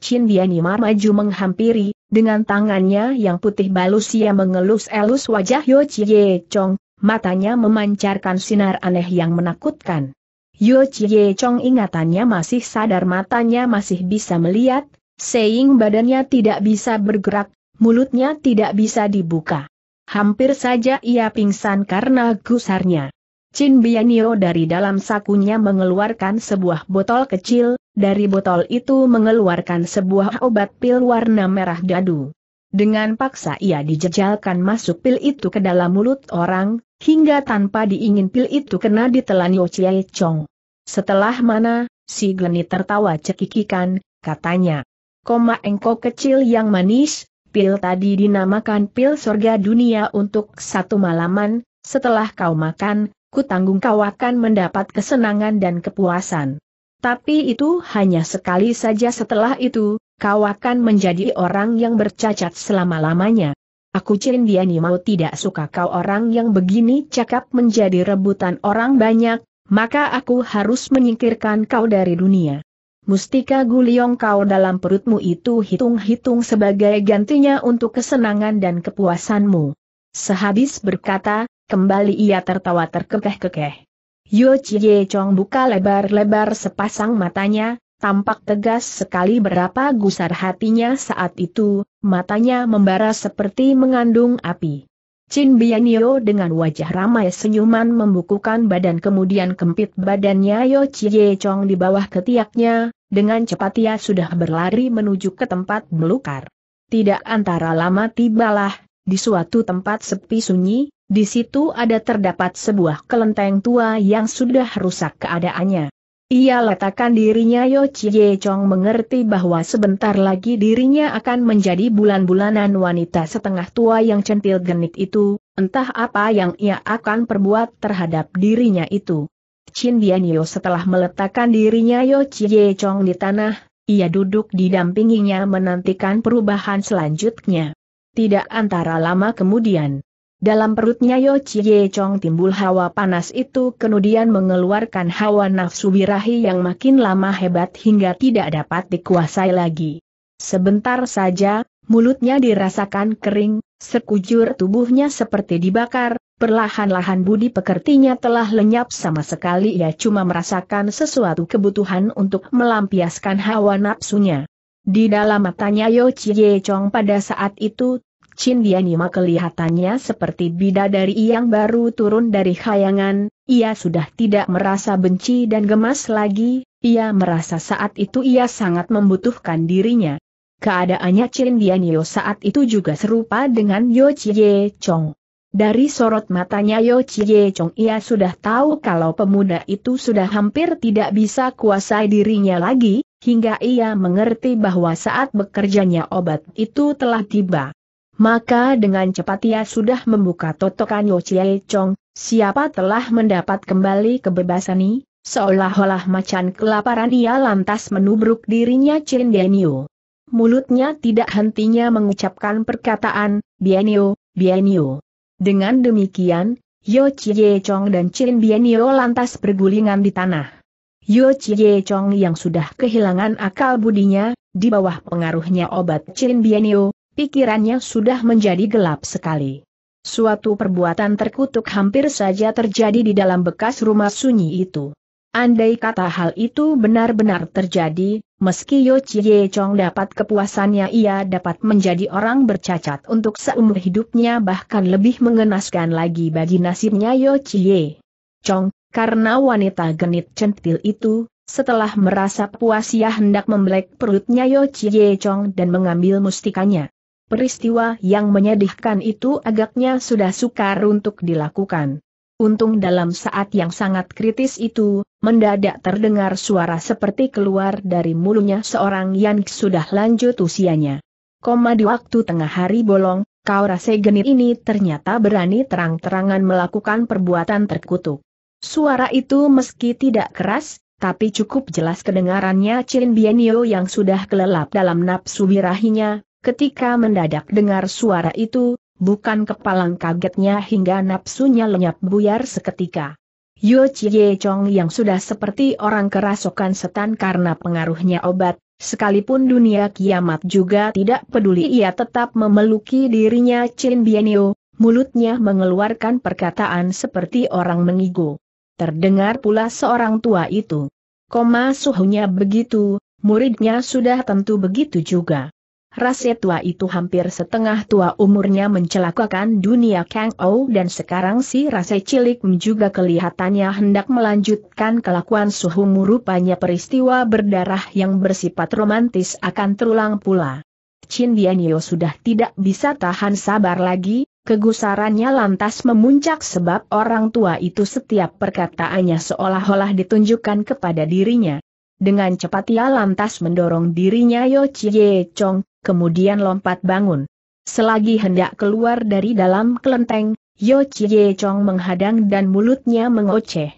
Chin Dianimar maju menghampiri, dengan tangannya yang putih balus ia mengelus-elus wajah Yo Chie Chong, matanya memancarkan sinar aneh yang menakutkan. Yo Chie Chong ingatannya masih sadar matanya masih bisa melihat, seing badannya tidak bisa bergerak, mulutnya tidak bisa dibuka. Hampir saja ia pingsan karena gusarnya. Chin Bianio dari dalam sakunya mengeluarkan sebuah botol kecil, dari botol itu mengeluarkan sebuah obat pil warna merah dadu. Dengan paksa ia dijejalkan masuk pil itu ke dalam mulut orang, hingga tanpa diingin pil itu kena ditelan Yo Chie Chong. Setelah mana, si Gleni tertawa cekikikan, katanya. Koma engko kecil yang manis, pil tadi dinamakan pil surga dunia untuk satu malaman, setelah kau makan, ku tanggung kau akan mendapat kesenangan dan kepuasan. Tapi itu hanya sekali saja setelah itu, kau akan menjadi orang yang bercacat selama-lamanya. Aku Cindiani mau tidak suka kau orang yang begini cakap menjadi rebutan orang banyak, maka aku harus menyingkirkan kau dari dunia. Mustika guliong kau dalam perutmu itu hitung-hitung sebagai gantinya untuk kesenangan dan kepuasanmu. Sehabis berkata, Kembali ia tertawa terkekeh-kekeh. Yo Chie Chong buka lebar-lebar sepasang matanya, tampak tegas sekali berapa gusar hatinya saat itu, matanya membara seperti mengandung api. Chin Bianio dengan wajah ramai senyuman membukukan badan kemudian kempit badannya Yo Chie Chong di bawah ketiaknya, dengan cepat ia sudah berlari menuju ke tempat melukar. Tidak antara lama tibalah, di suatu tempat sepi sunyi, di situ ada terdapat sebuah kelenteng tua yang sudah rusak keadaannya. Ia letakkan dirinya Yo Chie Chong mengerti bahwa sebentar lagi dirinya akan menjadi bulan-bulanan wanita setengah tua yang centil genit itu, entah apa yang ia akan perbuat terhadap dirinya itu. Chin Dian setelah meletakkan dirinya Yo Chie Chong di tanah, ia duduk didampinginya menantikan perubahan selanjutnya. Tidak antara lama kemudian. Dalam perutnya Yo Chie Chong timbul hawa panas itu kemudian mengeluarkan hawa nafsu birahi yang makin lama hebat hingga tidak dapat dikuasai lagi. Sebentar saja, mulutnya dirasakan kering, sekujur tubuhnya seperti dibakar, perlahan-lahan budi pekertinya telah lenyap sama sekali ia cuma merasakan sesuatu kebutuhan untuk melampiaskan hawa nafsunya. Di dalam matanya Yo Chie Chong pada saat itu Chin Dianima kelihatannya seperti bidadari yang baru turun dari khayangan, ia sudah tidak merasa benci dan gemas lagi, ia merasa saat itu ia sangat membutuhkan dirinya. Keadaannya Chin Dianio saat itu juga serupa dengan Yo Chie Chong. Dari sorot matanya Yo Chie Chong ia sudah tahu kalau pemuda itu sudah hampir tidak bisa kuasai dirinya lagi, hingga ia mengerti bahwa saat bekerjanya obat itu telah tiba. Maka dengan cepat ia sudah membuka totokan Yo Chie Chong, siapa telah mendapat kembali kebebasan ini, seolah-olah macan kelaparan ia lantas menubruk dirinya Chin Denio. Mulutnya tidak hentinya mengucapkan perkataan, Bienio, Bienio. Dengan demikian, Yo Chie Chong dan Chin Bienio lantas bergulingan di tanah. Yo Chie Chong yang sudah kehilangan akal budinya, di bawah pengaruhnya obat Chin Bienio, pikirannya sudah menjadi gelap sekali. Suatu perbuatan terkutuk hampir saja terjadi di dalam bekas rumah sunyi itu. Andai kata hal itu benar-benar terjadi, meski Yo Chie Chong dapat kepuasannya ia dapat menjadi orang bercacat untuk seumur hidupnya bahkan lebih mengenaskan lagi bagi nasibnya Yo Chie Chong, karena wanita genit centil itu, setelah merasa puas ia hendak membelek perutnya Yo Chie Chong dan mengambil mustikanya. Peristiwa yang menyedihkan itu agaknya sudah sukar untuk dilakukan. Untung dalam saat yang sangat kritis itu, mendadak terdengar suara seperti keluar dari mulutnya seorang yang sudah lanjut usianya. Koma di waktu tengah hari bolong, kau rasa genit ini ternyata berani terang-terangan melakukan perbuatan terkutuk. Suara itu meski tidak keras, tapi cukup jelas kedengarannya Chin Bienio yang sudah kelelap dalam nafsu birahinya, Ketika mendadak dengar suara itu, bukan kepalang kagetnya hingga nafsunya lenyap buyar seketika. Yo Chie Chong yang sudah seperti orang kerasokan setan karena pengaruhnya obat, sekalipun dunia kiamat juga tidak peduli ia tetap memeluki dirinya Chin Bienio, mulutnya mengeluarkan perkataan seperti orang mengigo. Terdengar pula seorang tua itu. Koma suhunya begitu, muridnya sudah tentu begitu juga. Rase tua itu hampir setengah tua umurnya mencelakakan dunia Kang Ou dan sekarang si rasa cilik juga kelihatannya hendak melanjutkan kelakuan suhu rupanya peristiwa berdarah yang bersifat romantis akan terulang pula. Chin Dianyo sudah tidak bisa tahan sabar lagi, kegusarannya lantas memuncak sebab orang tua itu setiap perkataannya seolah-olah ditunjukkan kepada dirinya. Dengan cepat ia lantas mendorong dirinya Yo Chie Chong, kemudian lompat bangun. Selagi hendak keluar dari dalam kelenteng, Yo Chie Chong menghadang dan mulutnya mengoceh.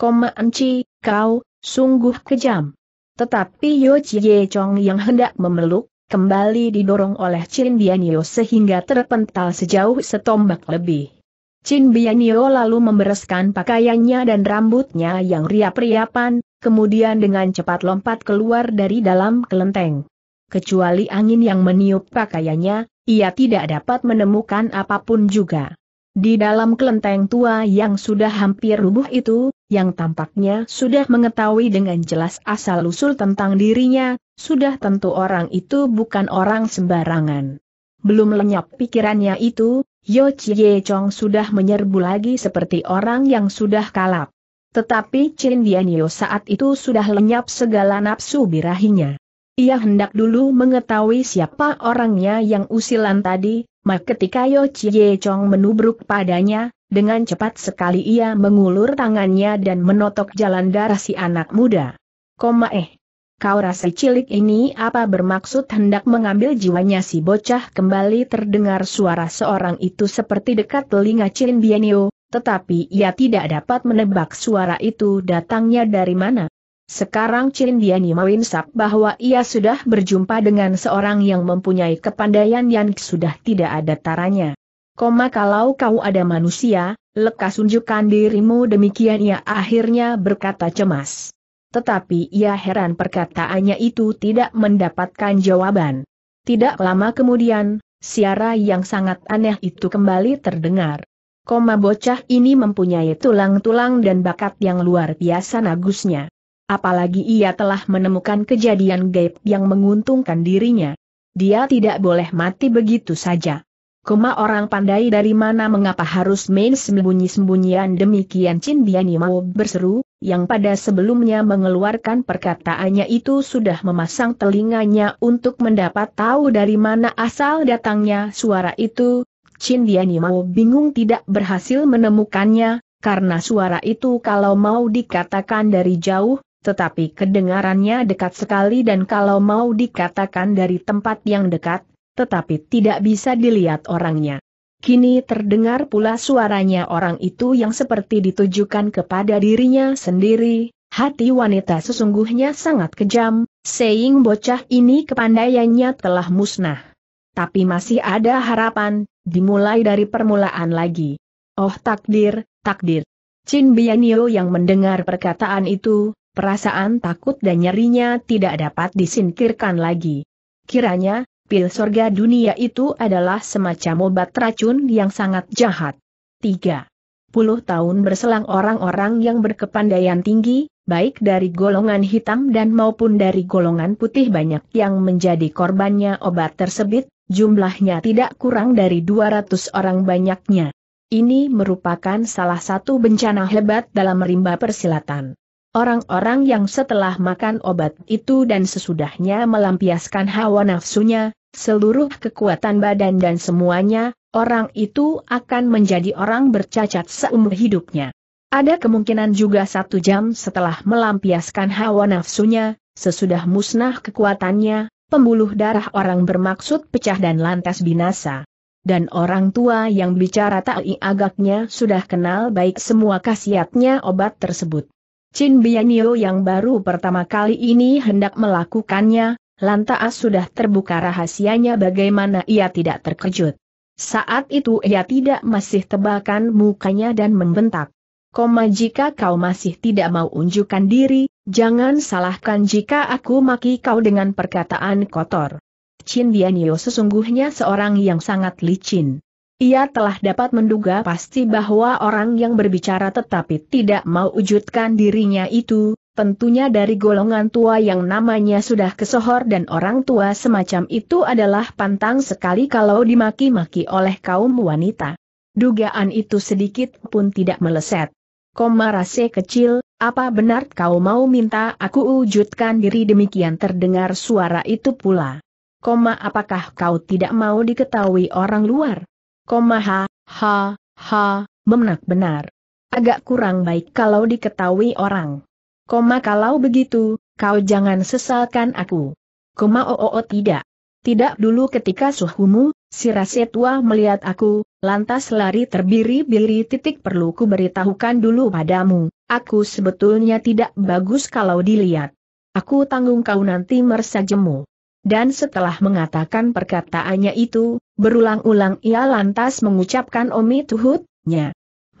Koma Enci, kau, sungguh kejam. Tetapi Yo Chie Chong yang hendak memeluk, kembali didorong oleh Chin Bianyo sehingga terpental sejauh setombak lebih. Chin Bianyo lalu membereskan pakaiannya dan rambutnya yang riap-riapan, kemudian dengan cepat lompat keluar dari dalam kelenteng. Kecuali angin yang meniup pakaiannya, ia tidak dapat menemukan apapun juga. Di dalam kelenteng tua yang sudah hampir rubuh itu, yang tampaknya sudah mengetahui dengan jelas asal-usul tentang dirinya, sudah tentu orang itu bukan orang sembarangan. Belum lenyap pikirannya itu, Yo Chie Chong sudah menyerbu lagi seperti orang yang sudah kalap. Tetapi Chin Dianyo saat itu sudah lenyap segala nafsu birahinya. Ia hendak dulu mengetahui siapa orangnya yang usilan tadi, maka ketika Yo Chie Chong menubruk padanya, dengan cepat sekali ia mengulur tangannya dan menotok jalan darah si anak muda. Koma eh, kau rasa cilik ini apa bermaksud hendak mengambil jiwanya si bocah kembali terdengar suara seorang itu seperti dekat telinga Chin Bienio, tetapi ia tidak dapat menebak suara itu datangnya dari mana. Sekarang Diani mewinsap bahwa ia sudah berjumpa dengan seorang yang mempunyai kepandaian yang sudah tidak ada taranya. Koma kalau kau ada manusia, lekas unjukkan dirimu demikian ia akhirnya berkata cemas. Tetapi ia heran perkataannya itu tidak mendapatkan jawaban. Tidak lama kemudian, siara yang sangat aneh itu kembali terdengar koma bocah ini mempunyai tulang-tulang dan bakat yang luar biasa nagusnya. Apalagi ia telah menemukan kejadian gaib yang menguntungkan dirinya. Dia tidak boleh mati begitu saja. Koma orang pandai dari mana mengapa harus main sembunyi-sembunyian demikian Chin Diani mau berseru, yang pada sebelumnya mengeluarkan perkataannya itu sudah memasang telinganya untuk mendapat tahu dari mana asal datangnya suara itu, Chin mau bingung tidak berhasil menemukannya, karena suara itu kalau mau dikatakan dari jauh, tetapi kedengarannya dekat sekali dan kalau mau dikatakan dari tempat yang dekat, tetapi tidak bisa dilihat orangnya. Kini terdengar pula suaranya orang itu yang seperti ditujukan kepada dirinya sendiri, Hati wanita sesungguhnya sangat kejam, seing bocah ini kepandaiannya telah musnah. Tapi masih ada harapan, dimulai dari permulaan lagi. Oh takdir, takdir. Chin Bianio yang mendengar perkataan itu, perasaan takut dan nyerinya tidak dapat disingkirkan lagi. Kiranya, pil sorga dunia itu adalah semacam obat racun yang sangat jahat. 3. Puluh tahun berselang orang-orang yang berkepandaian tinggi, baik dari golongan hitam dan maupun dari golongan putih banyak yang menjadi korbannya obat tersebut, Jumlahnya tidak kurang dari 200 orang banyaknya. Ini merupakan salah satu bencana hebat dalam rimba persilatan. Orang-orang yang setelah makan obat itu dan sesudahnya melampiaskan hawa nafsunya, seluruh kekuatan badan dan semuanya, orang itu akan menjadi orang bercacat seumur hidupnya. Ada kemungkinan juga satu jam setelah melampiaskan hawa nafsunya, sesudah musnah kekuatannya, pembuluh darah orang bermaksud pecah dan lantas binasa. Dan orang tua yang bicara tai agaknya sudah kenal baik semua khasiatnya obat tersebut. Chin Bianio yang baru pertama kali ini hendak melakukannya, lantas sudah terbuka rahasianya bagaimana ia tidak terkejut. Saat itu ia tidak masih tebakan mukanya dan membentak. Koma jika kau masih tidak mau unjukkan diri, jangan salahkan jika aku maki kau dengan perkataan kotor. Chin Dianyo sesungguhnya seorang yang sangat licin. Ia telah dapat menduga pasti bahwa orang yang berbicara tetapi tidak mau wujudkan dirinya itu, tentunya dari golongan tua yang namanya sudah kesohor dan orang tua semacam itu adalah pantang sekali kalau dimaki-maki oleh kaum wanita. Dugaan itu sedikit pun tidak meleset. Komarase kecil, apa benar kau mau minta aku wujudkan diri demikian terdengar suara itu pula? Koma apakah kau tidak mau diketahui orang luar? Koma ha, ha, ha, memenak benar. Agak kurang baik kalau diketahui orang. Koma kalau begitu, kau jangan sesalkan aku. Koma oo oh, oh, oh, tidak. Tidak dulu ketika suhumu, si Rasetua melihat aku, lantas lari terbiri-biri titik perlu ku beritahukan dulu padamu, aku sebetulnya tidak bagus kalau dilihat. Aku tanggung kau nanti jemu. Dan setelah mengatakan perkataannya itu, berulang-ulang ia lantas mengucapkan omi tuhutnya.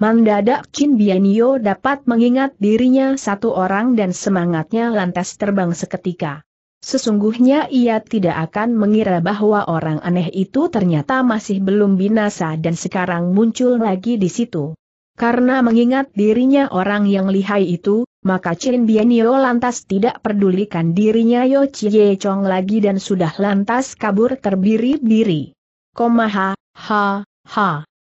Mandadak Chin Bienio dapat mengingat dirinya satu orang dan semangatnya lantas terbang seketika. Sesungguhnya ia tidak akan mengira bahwa orang aneh itu ternyata masih belum binasa dan sekarang muncul lagi di situ. Karena mengingat dirinya orang yang lihai itu, maka Chen Bianio lantas tidak pedulikan dirinya Yo Chie Chong lagi dan sudah lantas kabur terbiri-biri. Komaha, ha, ha.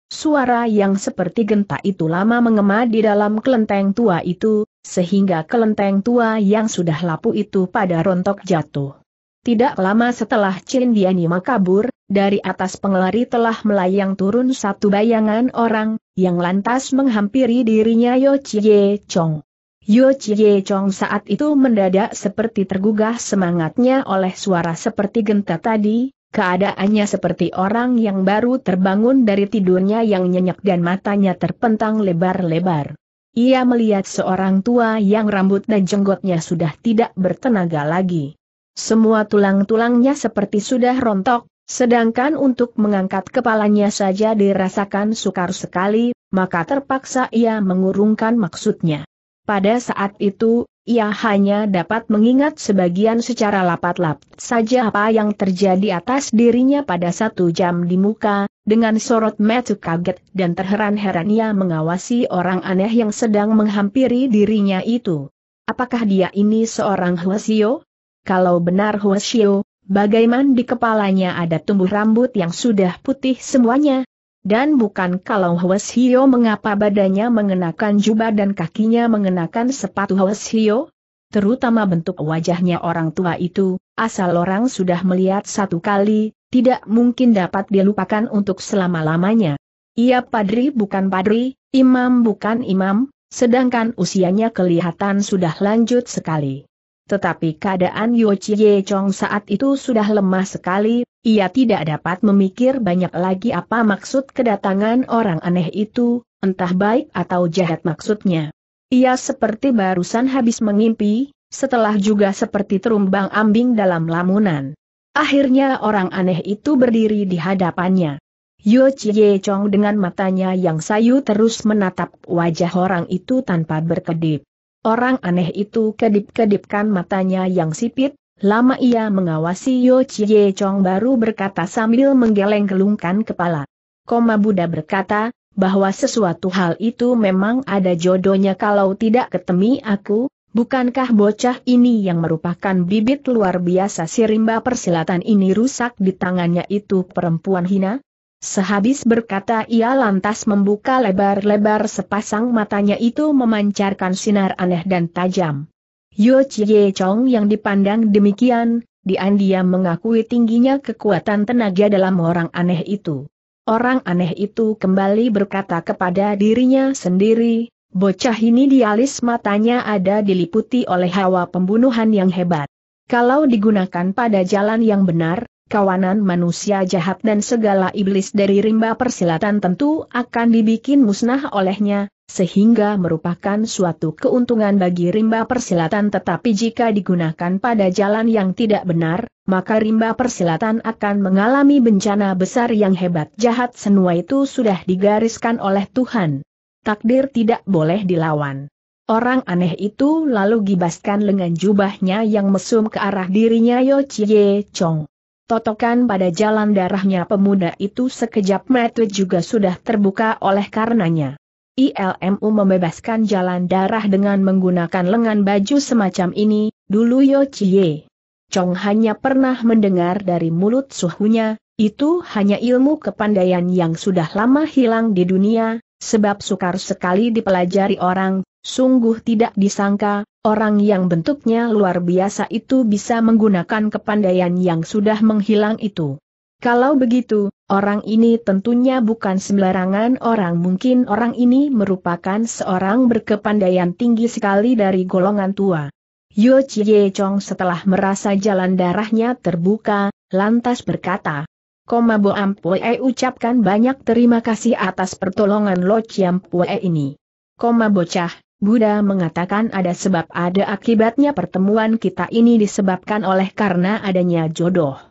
Suara yang seperti genta itu lama mengema di dalam kelenteng tua itu, sehingga kelenteng tua yang sudah lapu itu pada rontok jatuh. Tidak lama setelah Chin Dianima kabur, dari atas pengelari telah melayang turun satu bayangan orang, yang lantas menghampiri dirinya Yo Chie Chong. Yo Chie Chong saat itu mendadak seperti tergugah semangatnya oleh suara seperti genta tadi, keadaannya seperti orang yang baru terbangun dari tidurnya yang nyenyak dan matanya terpentang lebar-lebar. Ia melihat seorang tua yang rambut dan jenggotnya sudah tidak bertenaga lagi. Semua tulang-tulangnya seperti sudah rontok, sedangkan untuk mengangkat kepalanya saja dirasakan sukar sekali, maka terpaksa ia mengurungkan maksudnya. Pada saat itu, ia hanya dapat mengingat sebagian secara lapat-lap saja apa yang terjadi atas dirinya pada satu jam di muka, dengan sorot mata kaget dan terheran-heran ia mengawasi orang aneh yang sedang menghampiri dirinya itu. Apakah dia ini seorang Huasio? Kalau benar Huasio, bagaimana di kepalanya ada tumbuh rambut yang sudah putih semuanya, dan bukan kalau Hwes Hio mengapa badannya mengenakan jubah dan kakinya mengenakan sepatu Hwes Hio? Terutama bentuk wajahnya orang tua itu, asal orang sudah melihat satu kali, tidak mungkin dapat dilupakan untuk selama-lamanya. Ia padri bukan padri, imam bukan imam, sedangkan usianya kelihatan sudah lanjut sekali. Tetapi keadaan Yo Chie Chong saat itu sudah lemah sekali, ia tidak dapat memikir banyak lagi apa maksud kedatangan orang aneh itu, entah baik atau jahat maksudnya. Ia seperti barusan habis mengimpi, setelah juga seperti terumbang ambing dalam lamunan. Akhirnya orang aneh itu berdiri di hadapannya. Yo Chie Chong dengan matanya yang sayu terus menatap wajah orang itu tanpa berkedip. Orang aneh itu kedip-kedipkan matanya yang sipit, Lama ia mengawasi Yo Chie Chong baru berkata sambil menggeleng kelungkan kepala. Koma Buddha berkata, bahwa sesuatu hal itu memang ada jodohnya kalau tidak ketemi aku, Bukankah bocah ini yang merupakan bibit luar biasa si persilatan ini rusak di tangannya itu perempuan hina? Sehabis berkata ia lantas membuka lebar-lebar sepasang matanya itu memancarkan sinar aneh dan tajam. Yo Chie Chong yang dipandang demikian, diandia mengakui tingginya kekuatan tenaga dalam orang aneh itu. Orang aneh itu kembali berkata kepada dirinya sendiri, bocah ini di alis matanya ada diliputi oleh hawa pembunuhan yang hebat. Kalau digunakan pada jalan yang benar, kawanan manusia jahat dan segala iblis dari rimba persilatan tentu akan dibikin musnah olehnya, sehingga merupakan suatu keuntungan bagi rimba persilatan tetapi jika digunakan pada jalan yang tidak benar, maka rimba persilatan akan mengalami bencana besar yang hebat jahat senua itu sudah digariskan oleh Tuhan. Takdir tidak boleh dilawan. Orang aneh itu lalu gibaskan lengan jubahnya yang mesum ke arah dirinya Yo Chie Chong. Totokan pada jalan darahnya pemuda itu sekejap mata juga sudah terbuka oleh karenanya. ILMU membebaskan jalan darah dengan menggunakan lengan baju semacam ini, dulu Yo Chie. Chong hanya pernah mendengar dari mulut suhunya, itu hanya ilmu kepandaian yang sudah lama hilang di dunia, sebab sukar sekali dipelajari orang, sungguh tidak disangka, orang yang bentuknya luar biasa itu bisa menggunakan kepandaian yang sudah menghilang itu. Kalau begitu, orang ini tentunya bukan sembarangan orang mungkin orang ini merupakan seorang berkepandaian tinggi sekali dari golongan tua. Yo Chie Chong setelah merasa jalan darahnya terbuka, lantas berkata, Koma Bo Ampue ucapkan banyak terima kasih atas pertolongan Lo Chiam ini. Koma Bocah, Buddha mengatakan ada sebab ada akibatnya pertemuan kita ini disebabkan oleh karena adanya jodoh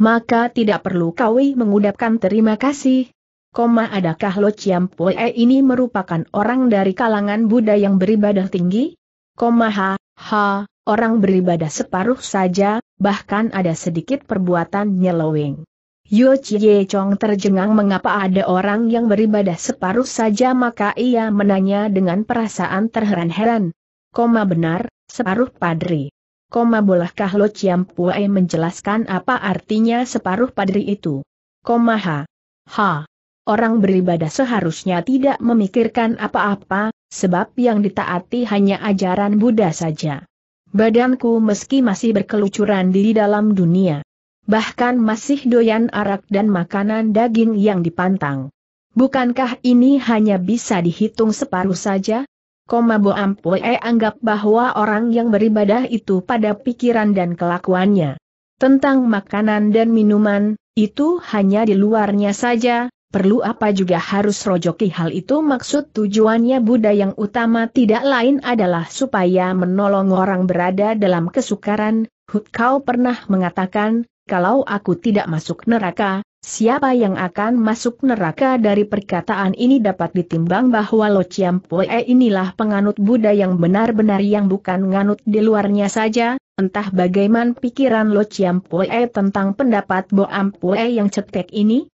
maka tidak perlu Kawi mengudapkan terima kasih. Koma adakah Lo Chiampoe ini merupakan orang dari kalangan Buddha yang beribadah tinggi? Koma ha, ha, orang beribadah separuh saja, bahkan ada sedikit perbuatan nyelowing. Yo Chie Chong terjengang mengapa ada orang yang beribadah separuh saja maka ia menanya dengan perasaan terheran-heran. Koma benar, separuh padri. Koma bolehkah Lo Chiam Pue menjelaskan apa artinya separuh padri itu? Koma ha. Ha. Orang beribadah seharusnya tidak memikirkan apa-apa, sebab yang ditaati hanya ajaran Buddha saja. Badanku meski masih berkelucuran di dalam dunia. Bahkan masih doyan arak dan makanan daging yang dipantang. Bukankah ini hanya bisa dihitung separuh saja? Koma Bo Ampue anggap bahwa orang yang beribadah itu pada pikiran dan kelakuannya. Tentang makanan dan minuman, itu hanya di luarnya saja, perlu apa juga harus rojoki hal itu maksud tujuannya Buddha yang utama tidak lain adalah supaya menolong orang berada dalam kesukaran, kau pernah mengatakan, kalau aku tidak masuk neraka, siapa yang akan masuk neraka dari perkataan ini dapat ditimbang bahwa Lo Chiam Pue inilah penganut Buddha yang benar-benar yang bukan nganut di luarnya saja, entah bagaimana pikiran Lo Chiam Pue tentang pendapat Bo Am Pue yang cetek ini,